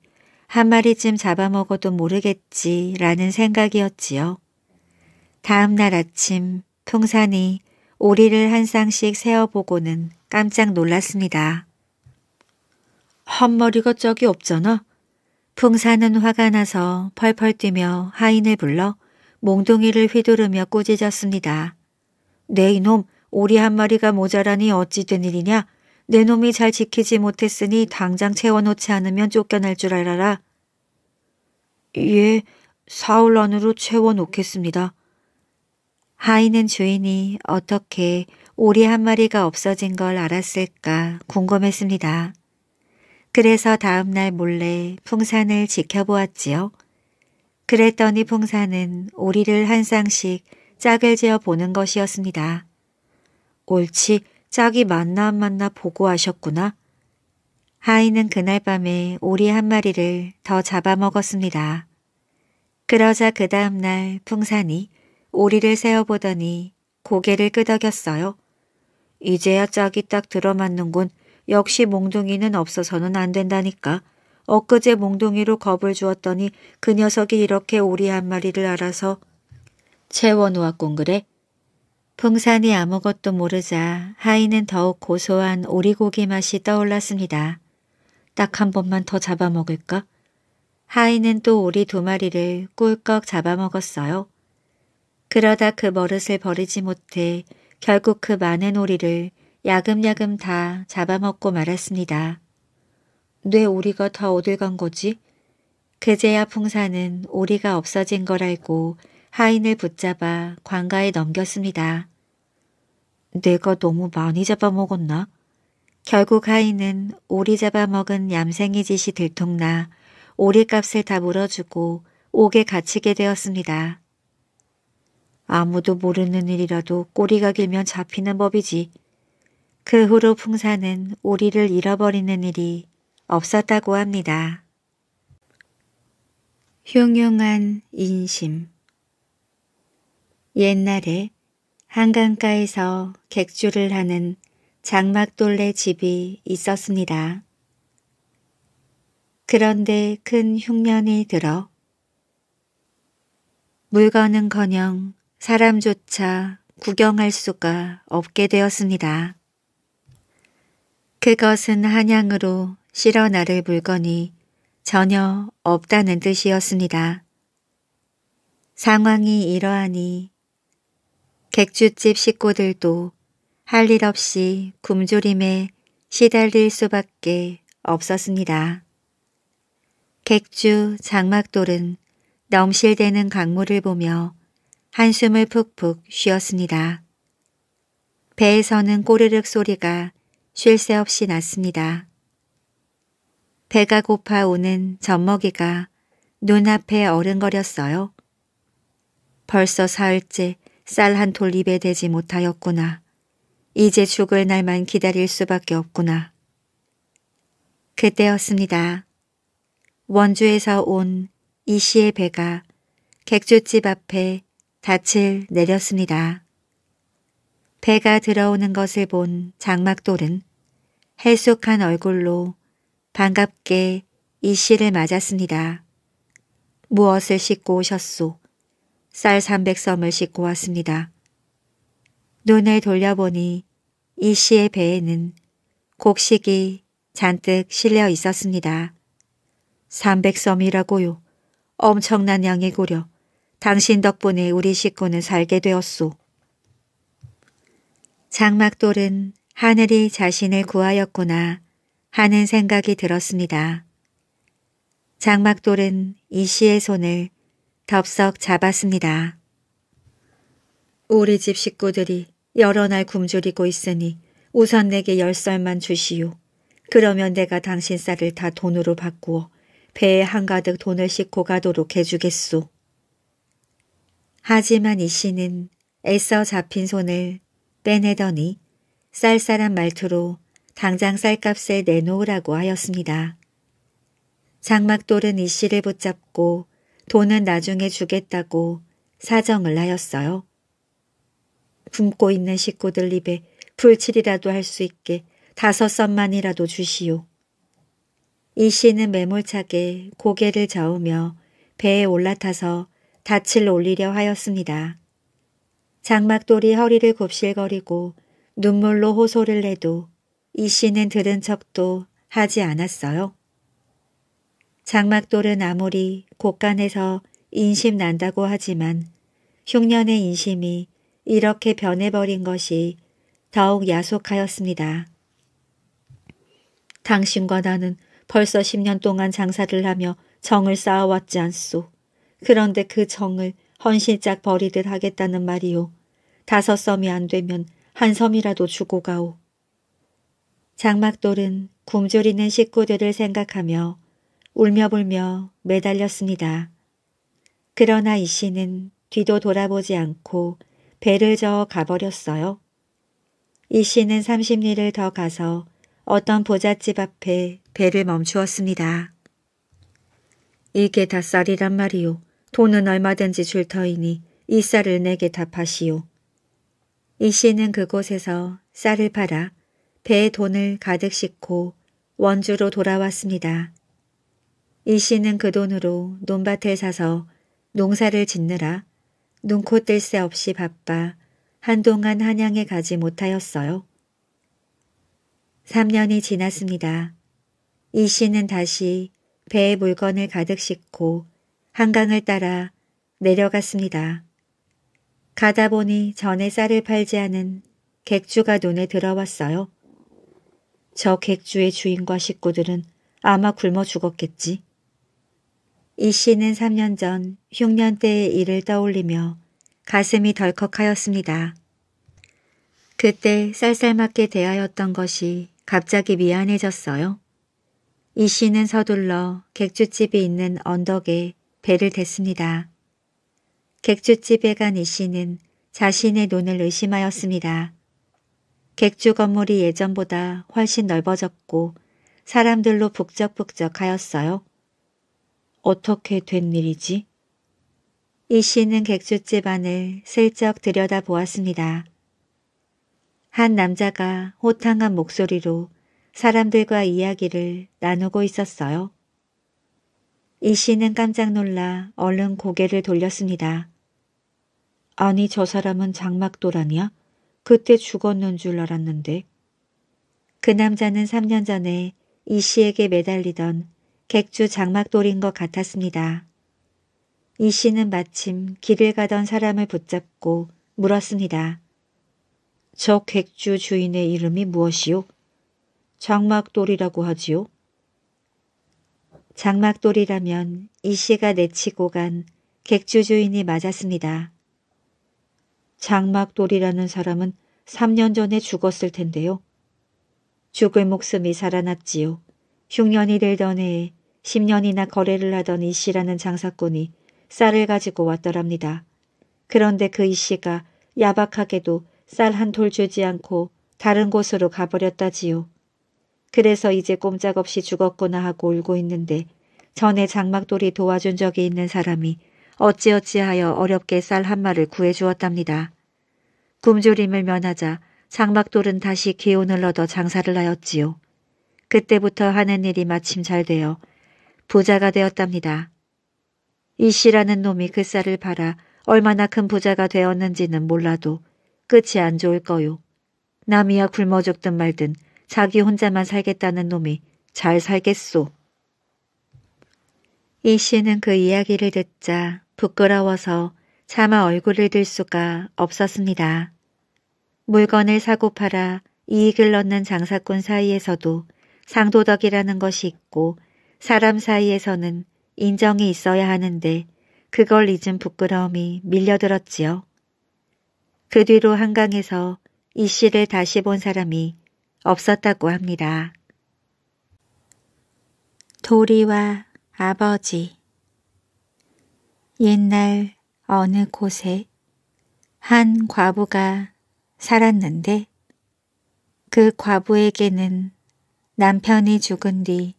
한 마리쯤 잡아먹어도 모르겠지라는 생각이었지요. 다음 날 아침 풍산이 오리를 한 쌍씩 세어보고는 깜짝 놀랐습니다. 헛머리가 쩍이 없잖아. 풍산은 화가 나서 펄펄 뛰며 하인을 불러 몽둥이를 휘두르며 꾸짖었습니다. 내 네, 이놈 오리 한 마리가 모자라니 어찌 된 일이냐? 내 놈이 잘 지키지 못했으니 당장 채워놓지 않으면 쫓겨날 줄 알아라. 예, 사흘 안으로 채워놓겠습니다. 하인은 주인이 어떻게 오리 한 마리가 없어진 걸 알았을까 궁금했습니다. 그래서 다음날 몰래 풍산을 지켜보았지요. 그랬더니 풍산은 오리를 한 쌍씩 짝을 지어 보는 것이었습니다. 옳지, 짝이 만나 안 만나 보고하셨구나. 하이는 그날 밤에 오리 한 마리를 더 잡아먹었습니다. 그러자 그 다음날 풍산이 오리를 세어보더니 고개를 끄덕였어요. 이제야 짝이 딱 들어맞는군. 역시 몽둥이는 없어서는 안 된다니까. 엊그제 몽둥이로 겁을 주었더니 그 녀석이 이렇게 오리 한 마리를 알아서 채워놓았군 그래. 풍산이 아무것도 모르자 하이는 더욱 고소한 오리고기 맛이 떠올랐습니다. 딱 한 번만 더 잡아먹을까? 하이는 또 오리 두 마리를 꿀꺽 잡아먹었어요. 그러다 그 버릇을 버리지 못해 결국 그 많은 오리를 야금야금 다 잡아먹고 말았습니다. 뇌 오리가 다 어딜 간 거지? 그제야 풍사는 오리가 없어진 걸 알고 하인을 붙잡아 관가에 넘겼습니다. 내가 너무 많이 잡아먹었나? 결국 하인은 오리 잡아먹은 얌생이 짓이 들통나 오리값을 다 물어주고 옥에 갇히게 되었습니다. 아무도 모르는 일이라도 꼬리가 길면 잡히는 법이지. 그 후로 풍사는 오리를 잃어버리는 일이 없었다고 합니다. 흉흉한 인심 옛날에 한강가에서 객주를 하는 장막돌레 집이 있었습니다. 그런데 큰 흉년이 들어 물건은커녕 사람조차 구경할 수가 없게 되었습니다. 그것은 한양으로 실어 나를 물건이 전혀 없다는 뜻이었습니다. 상황이 이러하니 객주집 식구들도 할 일 없이 굶주림에 시달릴 수밖에 없었습니다. 객주 장막돌은 넘실대는 강물을 보며 한숨을 푹푹 쉬었습니다. 배에서는 꼬르륵 소리가 쉴 새 없이 났습니다. 배가 고파 오는 젖먹이가 눈앞에 어른거렸어요. 벌써 사흘째 쌀한돌 입에 대지 못하였구나. 이제 죽을 날만 기다릴 수밖에 없구나. 그때였습니다. 원주에서 온 이씨의 배가 객주집 앞에 닻을 내렸습니다. 배가 들어오는 것을 본 장막돌은 해숙한 얼굴로 반갑게 이씨를 맞았습니다. 무엇을 싣고 오셨소? 쌀 300섬을 싣고 왔습니다. 눈을 돌려보니 이 씨의 배에는 곡식이 잔뜩 실려 있었습니다. 300섬이라고요. 엄청난 양이고려. 당신 덕분에 우리 식구는 살게 되었소. 장막돌은 하늘이 자신을 구하였구나 하는 생각이 들었습니다. 장막돌은 이 씨의 손을 덥석 잡았습니다. 우리 집 식구들이 여러 날 굶주리고 있으니 우선 내게 열살만 주시오. 그러면 내가 당신 쌀을 다 돈으로 바꾸어 배에 한가득 돈을 싣고 가도록 해주겠소. 하지만 이 씨는 애써 잡힌 손을 빼내더니 쌀쌀한 말투로 당장 쌀값에 내놓으라고 하였습니다. 장막돌은 이 씨를 붙잡고 돈은 나중에 주겠다고 사정을 하였어요. 굶고 있는 식구들 입에 불칠이라도 할 수 있게 다섯 썸만이라도 주시오. 이 씨는 매몰차게 고개를 저으며 배에 올라타서 닻을 올리려 하였습니다. 장막돌이 허리를 곱실거리고 눈물로 호소를 해도 이 씨는 들은 척도 하지 않았어요. 장막돌은 아무리 곳간에서 인심 난다고 하지만 흉년의 인심이 이렇게 변해버린 것이 더욱 야속하였습니다. 당신과 나는 벌써 10년 동안 장사를 하며 정을 쌓아왔지 않소. 그런데 그 정을 헌신짝 버리듯 하겠다는 말이오 다섯 섬이 안 되면 한 섬이라도 주고 가오. 장막돌은 굶주리는 식구들을 생각하며 울며불며 매달렸습니다. 그러나 이 씨는 뒤도 돌아보지 않고 배를 저어 가버렸어요. 이 씨는 30리를 더 가서 어떤 보잣집 앞에 배를 멈추었습니다. 이게 다 쌀이란 말이오 돈은 얼마든지 줄 터이니 이 쌀을 내게 답하시오이 씨는 그곳에서 쌀을 팔아 배에 돈을 가득 싣고 원주로 돌아왔습니다. 이 씨는 그 돈으로 논밭을 사서 농사를 짓느라 눈코 뜰 새 없이 바빠 한동안 한양에 가지 못하였어요. 3년이 지났습니다. 이 씨는 다시 배에 물건을 가득 싣고 한강을 따라 내려갔습니다. 가다 보니 전에 쌀을 팔지 않은 객주가 눈에 들어왔어요. 저 객주의 주인과 식구들은 아마 굶어 죽었겠지. 이 씨는 3년 전 흉년 때의 일을 떠올리며 가슴이 덜컥하였습니다. 그때 쌀쌀맞게 대하였던 것이 갑자기 미안해졌어요. 이 씨는 서둘러 객주집이 있는 언덕에 배를 댔습니다. 객주집에 간 이 씨는 자신의 눈을 의심하였습니다. 객주 건물이 예전보다 훨씬 넓어졌고 사람들로 북적북적하였어요. 어떻게 된 일이지? 이 씨는 객주집 안을 슬쩍 들여다보았습니다. 한 남자가 호탕한 목소리로 사람들과 이야기를 나누고 있었어요. 이 씨는 깜짝 놀라 얼른 고개를 돌렸습니다. 아니 저 사람은 장막도란이야? 그때 죽었는 줄 알았는데. 그 남자는 3년 전에 이 씨에게 매달리던 객주 장막돌인 것 같았습니다. 이 씨는 마침 길을 가던 사람을 붙잡고 물었습니다. 저 객주 주인의 이름이 무엇이요? 장막돌이라고 하지요? 장막돌이라면 이 씨가 내치고 간 객주 주인이 맞았습니다. 장막돌이라는 사람은 3년 전에 죽었을 텐데요. 죽을 목숨이 살아났지요. 흉년이 들던 해에 10년이나 거래를 하던 이 씨라는 장사꾼이 쌀을 가지고 왔더랍니다. 그런데 그 이 씨가 야박하게도 쌀한톨 주지 않고 다른 곳으로 가버렸다지요. 그래서 이제 꼼짝없이 죽었구나 하고 울고 있는데 전에 장막돌이 도와준 적이 있는 사람이 어찌어찌하여 어렵게 쌀 한 마를 구해주었답니다. 굶주림을 면하자 장막돌은 다시 기운을 얻어 장사를 하였지요. 그때부터 하는 일이 마침 잘 되어 부자가 되었답니다. 이 씨라는 놈이 그 쌀을 팔아 얼마나 큰 부자가 되었는지는 몰라도 끝이 안 좋을 거요. 남이야 굶어 죽든 말든 자기 혼자만 살겠다는 놈이 잘 살겠소. 이 씨는 그 이야기를 듣자 부끄러워서 차마 얼굴을 들 수가 없었습니다. 물건을 사고 팔아 이익을 얻는 장사꾼 사이에서도 상도덕이라는 것이 있고 사람 사이에서는 인정이 있어야 하는데 그걸 잊은 부끄러움이 밀려들었지요. 그 뒤로 한강에서 이 씨를 다시 본 사람이 없었다고 합니다. 도리와 아버지 옛날 어느 곳에 한 과부가 살았는데 그 과부에게는 남편이 죽은 뒤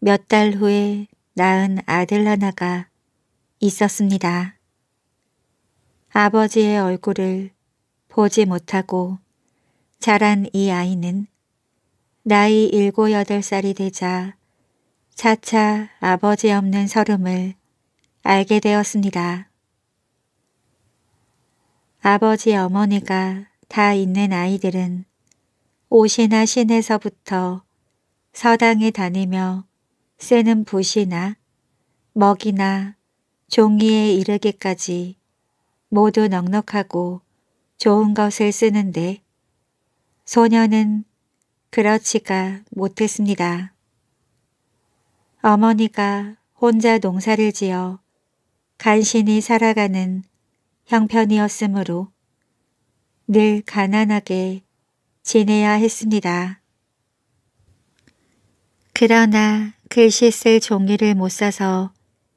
몇달 후에 낳은 아들 하나가 있었습니다. 아버지의 얼굴을 보지 못하고 자란 이 아이는 나이 일곱 여덟 살이 되자 차차 아버지 없는 서름을 알게 되었습니다. 아버지 어머니가 다 있는 아이들은 오시나 시내서부터 서당에 다니며 새는 붓이나 먹이나 종이에 이르기까지 모두 넉넉하고 좋은 것을 쓰는데 소녀는 그렇지가 못했습니다. 어머니가 혼자 농사를 지어 간신히 살아가는 형편이었으므로 늘 가난하게 지내야 했습니다. 그러나 글씨 그 쓸 종이를 못 사서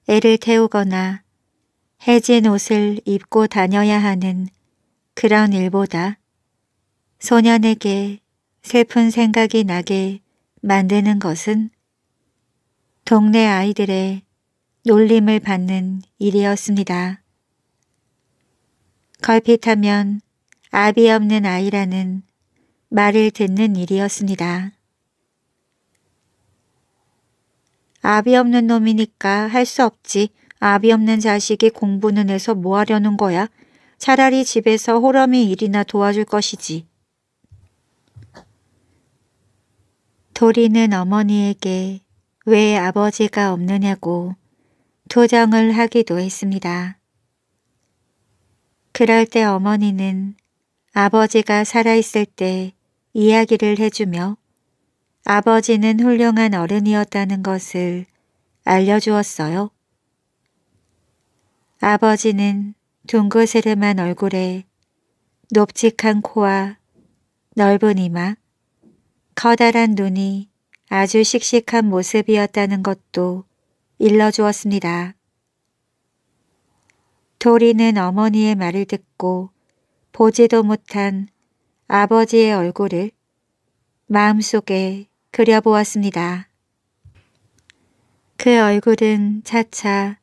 애를 태우거나 해진 옷을 입고 다녀야 하는 그런 일보다 소년에게 슬픈 생각이 나게 만드는 것은 동네 아이들의 놀림을 받는 일이었습니다. 걸핏하면 아비 없는 아이라는 말을 듣는 일이었습니다. 아비 없는 놈이니까 할 수 없지. 아비 없는 자식이 공부는 해서 뭐 하려는 거야. 차라리 집에서 호럼이 일이나 도와줄 것이지. 도리는 어머니에게 왜 아버지가 없느냐고 도정을 하기도 했습니다. 그럴 때 어머니는 아버지가 살아있을 때 이야기를 해주며 아버지는 훌륭한 어른이었다는 것을 알려주었어요. 아버지는 둥그스름한 얼굴에 높직한 코와 넓은 이마, 커다란 눈이 아주 씩씩한 모습이었다는 것도 일러주었습니다. 도리는 어머니의 말을 듣고 보지도 못한 아버지의 얼굴을 마음속에 그려보았습니다. 그 얼굴은 차차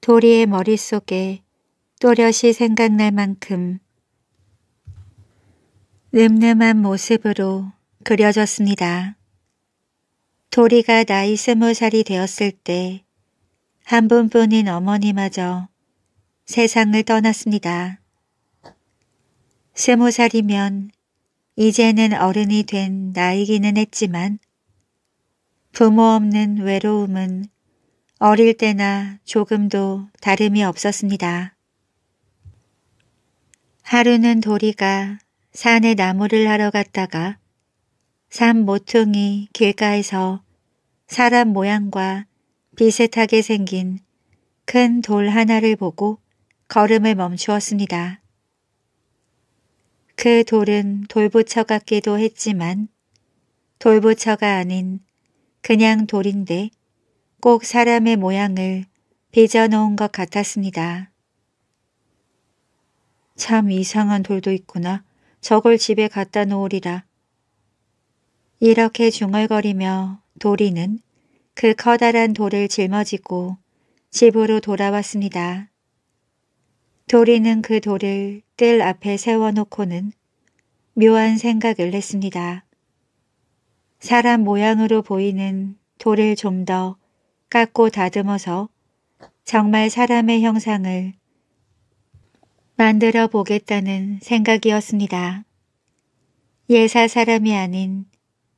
도리의 머릿속에 또렷이 생각날 만큼 늠름한 모습으로 그려졌습니다. 도리가 나이 스무 살이 되었을 때 한 분뿐인 어머니마저 세상을 떠났습니다. 스무 살이면 이제는 어른이 된 나이기는 했지만 부모 없는 외로움은 어릴 때나 조금도 다름이 없었습니다. 하루는 도리가 산에 나무를 하러 갔다가 산 모퉁이 길가에서 사람 모양과 비슷하게 생긴 큰 돌 하나를 보고 걸음을 멈추었습니다. 그 돌은 돌부처 같기도 했지만 돌부처가 아닌 그냥 돌인데 꼭 사람의 모양을 빚어놓은 것 같았습니다. 참 이상한 돌도 있구나. 저걸 집에 갖다 놓으리라. 이렇게 중얼거리며 도리는 그 커다란 돌을 짊어지고 집으로 돌아왔습니다. 도리는 그 돌을 뜰 앞에 세워놓고는 묘한 생각을 했습니다. 사람 모양으로 보이는 돌을 좀 더 깎고 다듬어서 정말 사람의 형상을 만들어 보겠다는 생각이었습니다. 예사 사람이 아닌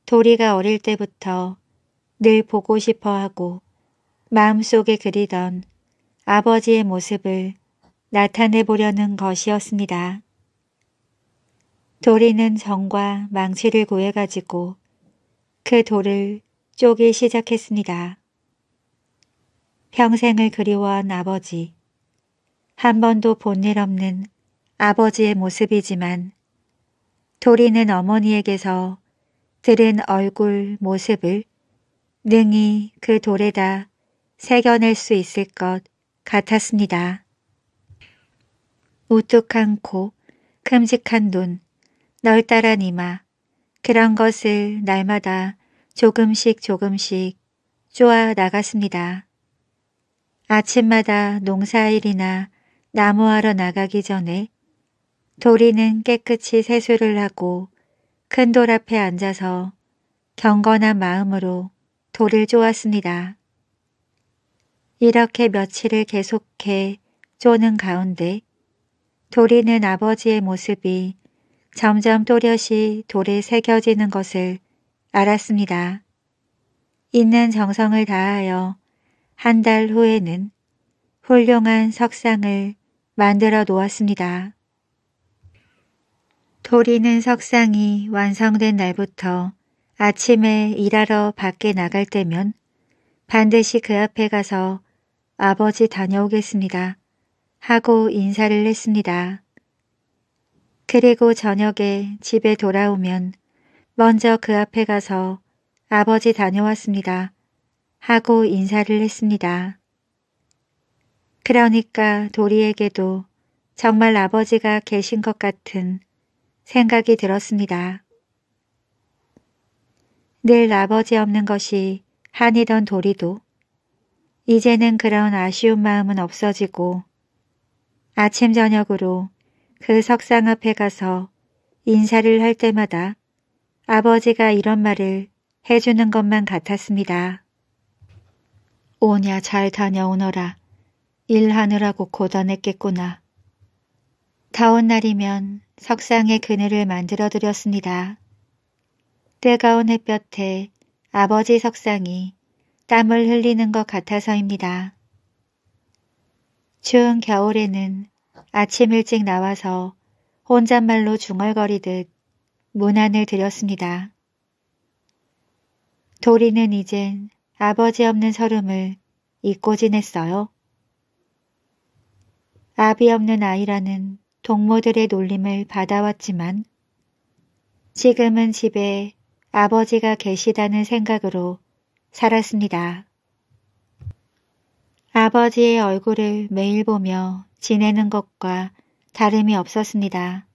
도리가 어릴 때부터 늘 보고 싶어하고 마음속에 그리던 아버지의 모습을 나타내 보려는 것이었습니다. 도리는 정과 망치를 구해가지고 그 돌을 쪼기 시작했습니다. 평생을 그리워한 아버지, 한 번도 본 일 없는 아버지의 모습이지만 도리는 어머니에게서 들은 얼굴 모습을 능히 그 돌에다 새겨낼 수 있을 것 같았습니다. 우뚝한 코, 큼직한 눈, 널따란 이마, 그런 것을 날마다 조금씩 조금씩 쪼아 나갔습니다. 아침마다 농사일이나 나무하러 나가기 전에 도리는 깨끗이 세수를 하고 큰 돌 앞에 앉아서 경건한 마음으로 돌을 쪼았습니다. 이렇게 며칠을 계속해 쪼는 가운데 도리는 아버지의 모습이 점점 또렷이 돌에 새겨지는 것을 알았습니다. 있는 정성을 다하여 한 달 후에는 훌륭한 석상을 만들어 놓았습니다. 도리는 석상이 완성된 날부터 아침에 일하러 밖에 나갈 때면 반드시 그 앞에 가서 아버지 다녀오겠습니다. 하고 인사를 했습니다. 그리고 저녁에 집에 돌아오면 먼저 그 앞에 가서 아버지 다녀왔습니다. 하고 인사를 했습니다. 그러니까 도리에게도 정말 아버지가 계신 것 같은 생각이 들었습니다. 늘 아버지 없는 것이 한이던 도리도 이제는 그런 아쉬운 마음은 없어지고 아침 저녁으로 그 석상 앞에 가서 인사를 할 때마다 아버지가 이런 말을 해주는 것만 같았습니다. 오냐 잘 다녀오너라. 일하느라고 고단했겠구나. 다운 날이면 석상의 그늘을 만들어 드렸습니다. 뜨거운 햇볕에 아버지 석상이 땀을 흘리는 것 같아서입니다. 추운 겨울에는 아침 일찍 나와서 혼잣말로 중얼거리듯 문안을 드렸습니다. 도리는 이젠 아버지 없는 서름을 잊고 지냈어요. 아비 없는 아이라는 동무들의 놀림을 받아왔지만 지금은 집에 아버지가 계시다는 생각으로 살았습니다. 아버지의 얼굴을 매일 보며 지내는 것과 다름이 없었습니다.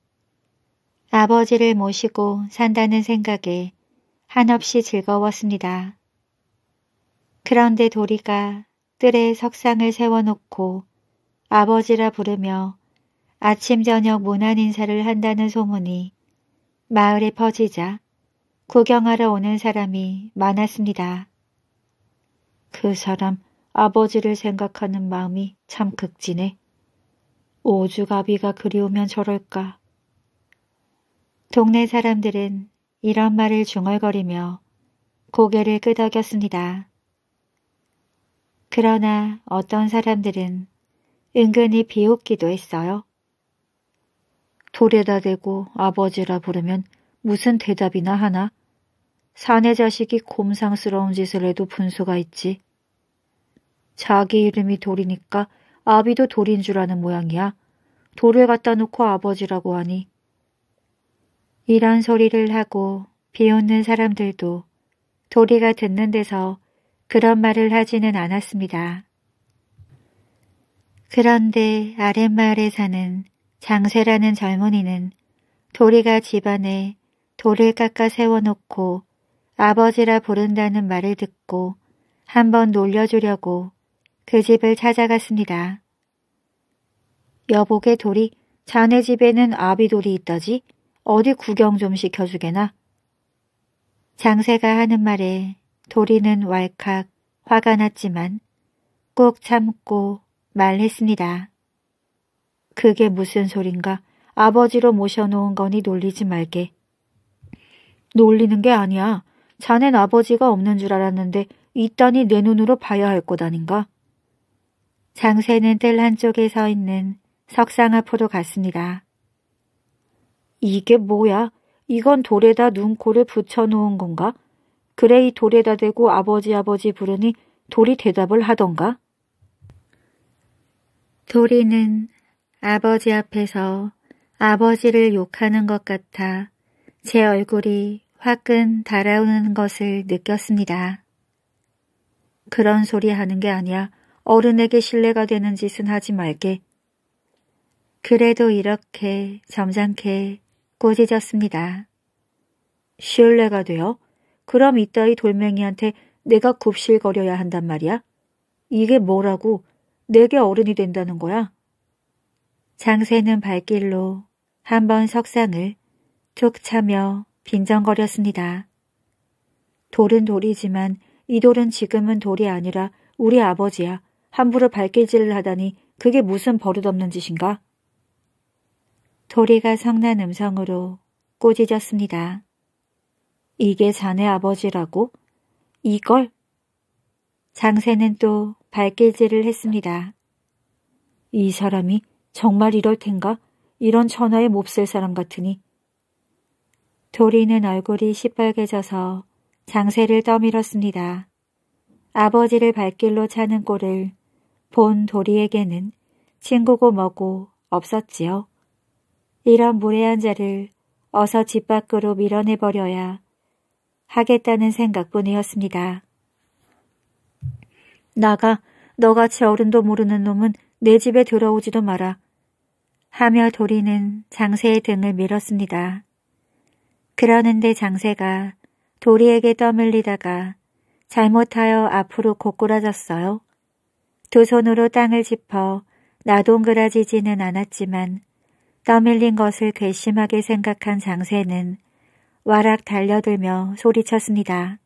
아버지를 모시고 산다는 생각에 한없이 즐거웠습니다. 그런데 도리가 뜰에 석상을 세워놓고 아버지라 부르며 아침 저녁 문안 인사를 한다는 소문이 마을에 퍼지자 구경하러 오는 사람이 많았습니다. 그 사람 아버지를 생각하는 마음이 참 극진해. 오죽아비가 그리우면 저럴까. 동네 사람들은 이런 말을 중얼거리며 고개를 끄덕였습니다. 그러나 어떤 사람들은 은근히 비웃기도 했어요. 돌에다 대고 아버지라 부르면 무슨 대답이나 하나? 사내 자식이 곰상스러운 짓을 해도 분수가 있지. 자기 이름이 돌이니까 아비도 돌인 줄 아는 모양이야. 돌을 갖다 놓고 아버지라고 하니. 이런 소리를 하고 비웃는 사람들도 도리가 듣는 데서 그런 말을 하지는 않았습니다. 그런데 아랫마을에 사는 장쇠라는 젊은이는 도리가 집안에 돌을 깎아 세워놓고 아버지라 부른다는 말을 듣고 한번 놀려주려고 그 집을 찾아갔습니다. 여복의 돌이 자네 집에는 아비돌이 있다지 어디 구경 좀 시켜주게나. 장세가 하는 말에 도리는 왈칵 화가 났지만 꾹 참고 말했습니다. 그게 무슨 소린가 아버지로 모셔놓은 거니 놀리지 말게. 놀리는 게 아니야. 자넨 아버지가 없는 줄 알았는데 이딴니내 눈으로 봐야 할 것 아닌가? 장쇠는 뜰 한쪽에 서 있는 석상 앞으로 갔습니다. 이게 뭐야? 이건 돌에다 눈코를 붙여놓은 건가? 그래 이 돌에다 대고 아버지 아버지 부르니 돌이 대답을 하던가? 돌이는 아버지 앞에서 아버지를 욕하는 것 같아 제 얼굴이 화끈 달아오는 것을 느꼈습니다. 그런 소리 하는 게 아니야. 어른에게 신뢰가 되는 짓은 하지 말게. 그래도 이렇게 점잖게 꼬지졌습니다. 신뢰가 되어? 그럼 이따위 돌멩이한테 내가 굽실거려야 한단 말이야? 이게 뭐라고 내게 어른이 된다는 거야? 장세는 발길로 한 번 석상을 툭 차며 빈정거렸습니다. 돌은 돌이지만 이 돌은 지금은 돌이 아니라 우리 아버지야. 함부로 발길질을 하다니 그게 무슨 버릇없는 짓인가? 도리가 성난 음성으로 꼬지졌습니다 이게 자네 아버지라고? 이걸? 장세는 또 발길질을 했습니다. 이 사람이 정말 이럴 텐가? 이런 천하에 몹쓸 사람 같으니. 도리는 얼굴이 시뻘개져서 장세를 떠밀었습니다. 아버지를 발길로 차는 꼴을 본 도리에게는 친구고 뭐고 없었지요. 이런 무례한 자를 어서 집 밖으로 밀어내버려야 하겠다는 생각뿐이었습니다. 나가 너같이 어른도 모르는 놈은 내 집에 들어오지도 마라. 하며 도리는 장세의 등을 밀었습니다. 그러는데 장세가 도리에게 떠밀리다가 잘못하여 앞으로 고꾸라졌어요. 두 손으로 땅을 짚어 나동그라지지는 않았지만 떠밀린 것을 괘씸하게 생각한 장세는 와락 달려들며 소리쳤습니다.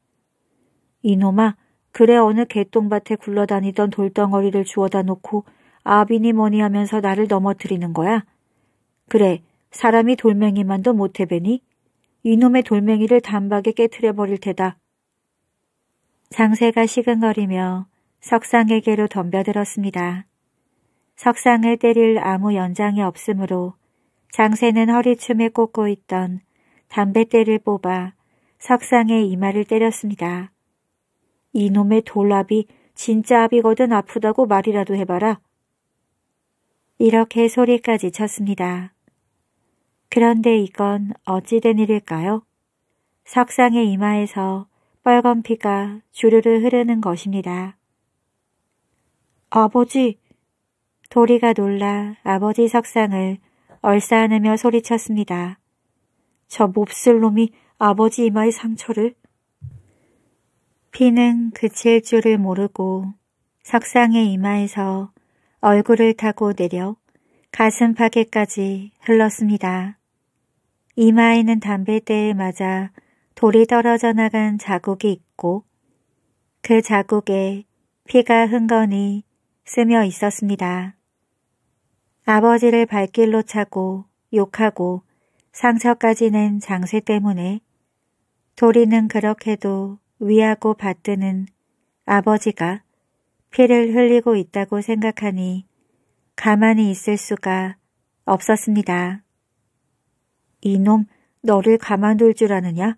이놈아, 그래 어느 개똥밭에 굴러다니던 돌덩어리를 주워다 놓고 아비니 뭐니 하면서 나를 넘어뜨리는 거야? 그래, 사람이 돌멩이만도 못해배니? 이놈의 돌멩이를 단박에 깨트려 버릴 테다. 장세가 시근거리며 석상에게로 덤벼들었습니다. 석상을 때릴 아무 연장이 없으므로 장세는 허리춤에 꽂고 있던 담뱃대를 뽑아 석상의 이마를 때렸습니다. 이놈의 돌압이 진짜 압이거든 아프다고 말이라도 해봐라. 이렇게 소리까지 쳤습니다. 그런데 이건 어찌된 일일까요? 석상의 이마에서 빨간 피가 주르르 흐르는 것입니다. 아버지! 도리가 놀라 아버지 석상을 얼싸안으며 소리쳤습니다. 저 몹쓸 놈이 아버지 이마의 상처를 피는 그칠 줄을 모르고 석상의 이마에서 얼굴을 타고 내려 가슴팍에까지 흘렀습니다. 이마에는 담배대에 맞아 돌이 떨어져 나간 자국이 있고 그 자국에 피가 흥건히 쓰며 있었습니다. 아버지를 발길로 차고 욕하고 상처까지 낸 장세 때문에 도리는 그렇게도 위하고 받드는 아버지가 피를 흘리고 있다고 생각하니 가만히 있을 수가 없었습니다. 이놈 너를 가만둘 줄 아느냐?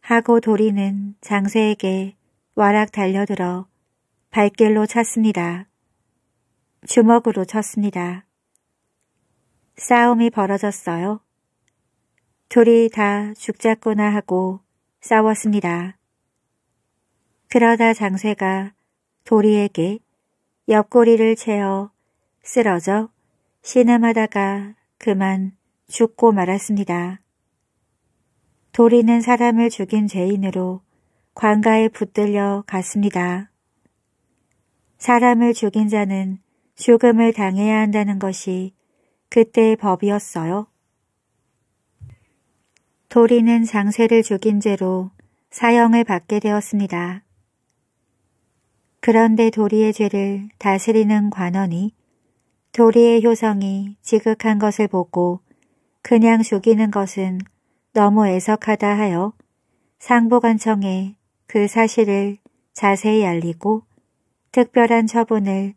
하고 도리는 장세에게 와락 달려들어 발길로 찼습니다. 주먹으로 쳤습니다. 싸움이 벌어졌어요. 둘이 다 죽자꾸나 하고 싸웠습니다. 그러다 장쇠가 도리에게 옆구리를 채어 쓰러져 신음하다가 그만 죽고 말았습니다. 도리는 사람을 죽인 죄인으로 관가에 붙들려 갔습니다. 사람을 죽인 자는 죽음을 당해야 한다는 것이 그때의 법이었어요. 도리는 장세를 죽인 죄로 사형을 받게 되었습니다. 그런데 도리의 죄를 다스리는 관원이 도리의 효성이 지극한 것을 보고 그냥 죽이는 것은 너무 애석하다 하여 상보관청에 그 사실을 자세히 알리고 특별한 처분을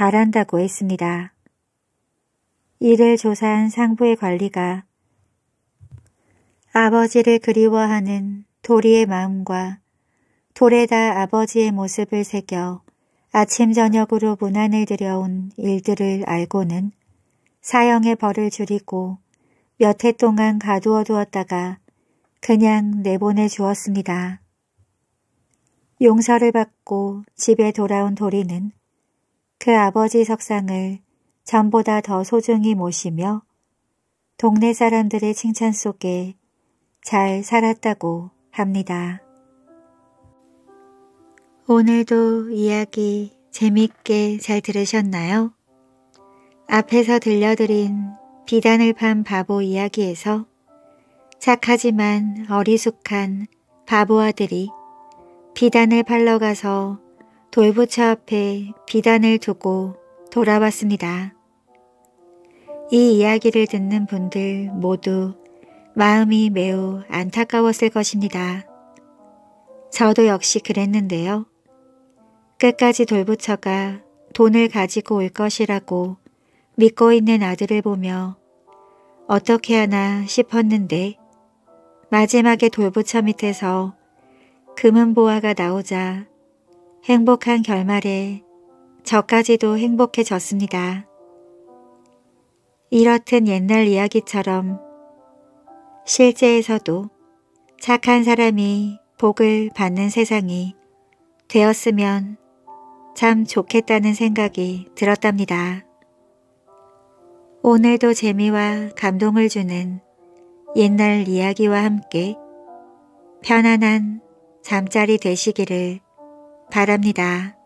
바란다고 했습니다. 이를 조사한 상부의 관리가 아버지를 그리워하는 도리의 마음과 돌에다 아버지의 모습을 새겨 아침 저녁으로 문안을 들여온 일들을 알고는 사형의 벌을 줄이고 몇 해 동안 가두어 두었다가 그냥 내보내 주었습니다. 용서를 받고 집에 돌아온 도리는 그 아버지 석상을 전보다 더 소중히 모시며 동네 사람들의 칭찬 속에 잘 살았다고 합니다. 오늘도 이야기 재밌게 잘 들으셨나요? 앞에서 들려드린 비단을 판 바보 이야기에서 착하지만 어리숙한 바보 아들이 비단을 팔러 가서 돌부처 앞에 비단을 두고 돌아왔습니다. 이 이야기를 듣는 분들 모두 마음이 매우 안타까웠을 것입니다. 저도 역시 그랬는데요. 끝까지 돌부처가 돈을 가지고 올 것이라고 믿고 있는 아들을 보며 어떻게 하나 싶었는데 마지막에 돌부처 밑에서 금은보화가 나오자 행복한 결말에 저까지도 행복해졌습니다. 이렇듯 옛날 이야기처럼 실제에서도 착한 사람이 복을 받는 세상이 되었으면 참 좋겠다는 생각이 들었답니다. 오늘도 재미와 감동을 주는 옛날 이야기와 함께 편안한 잠자리 되시기를 바랍니다.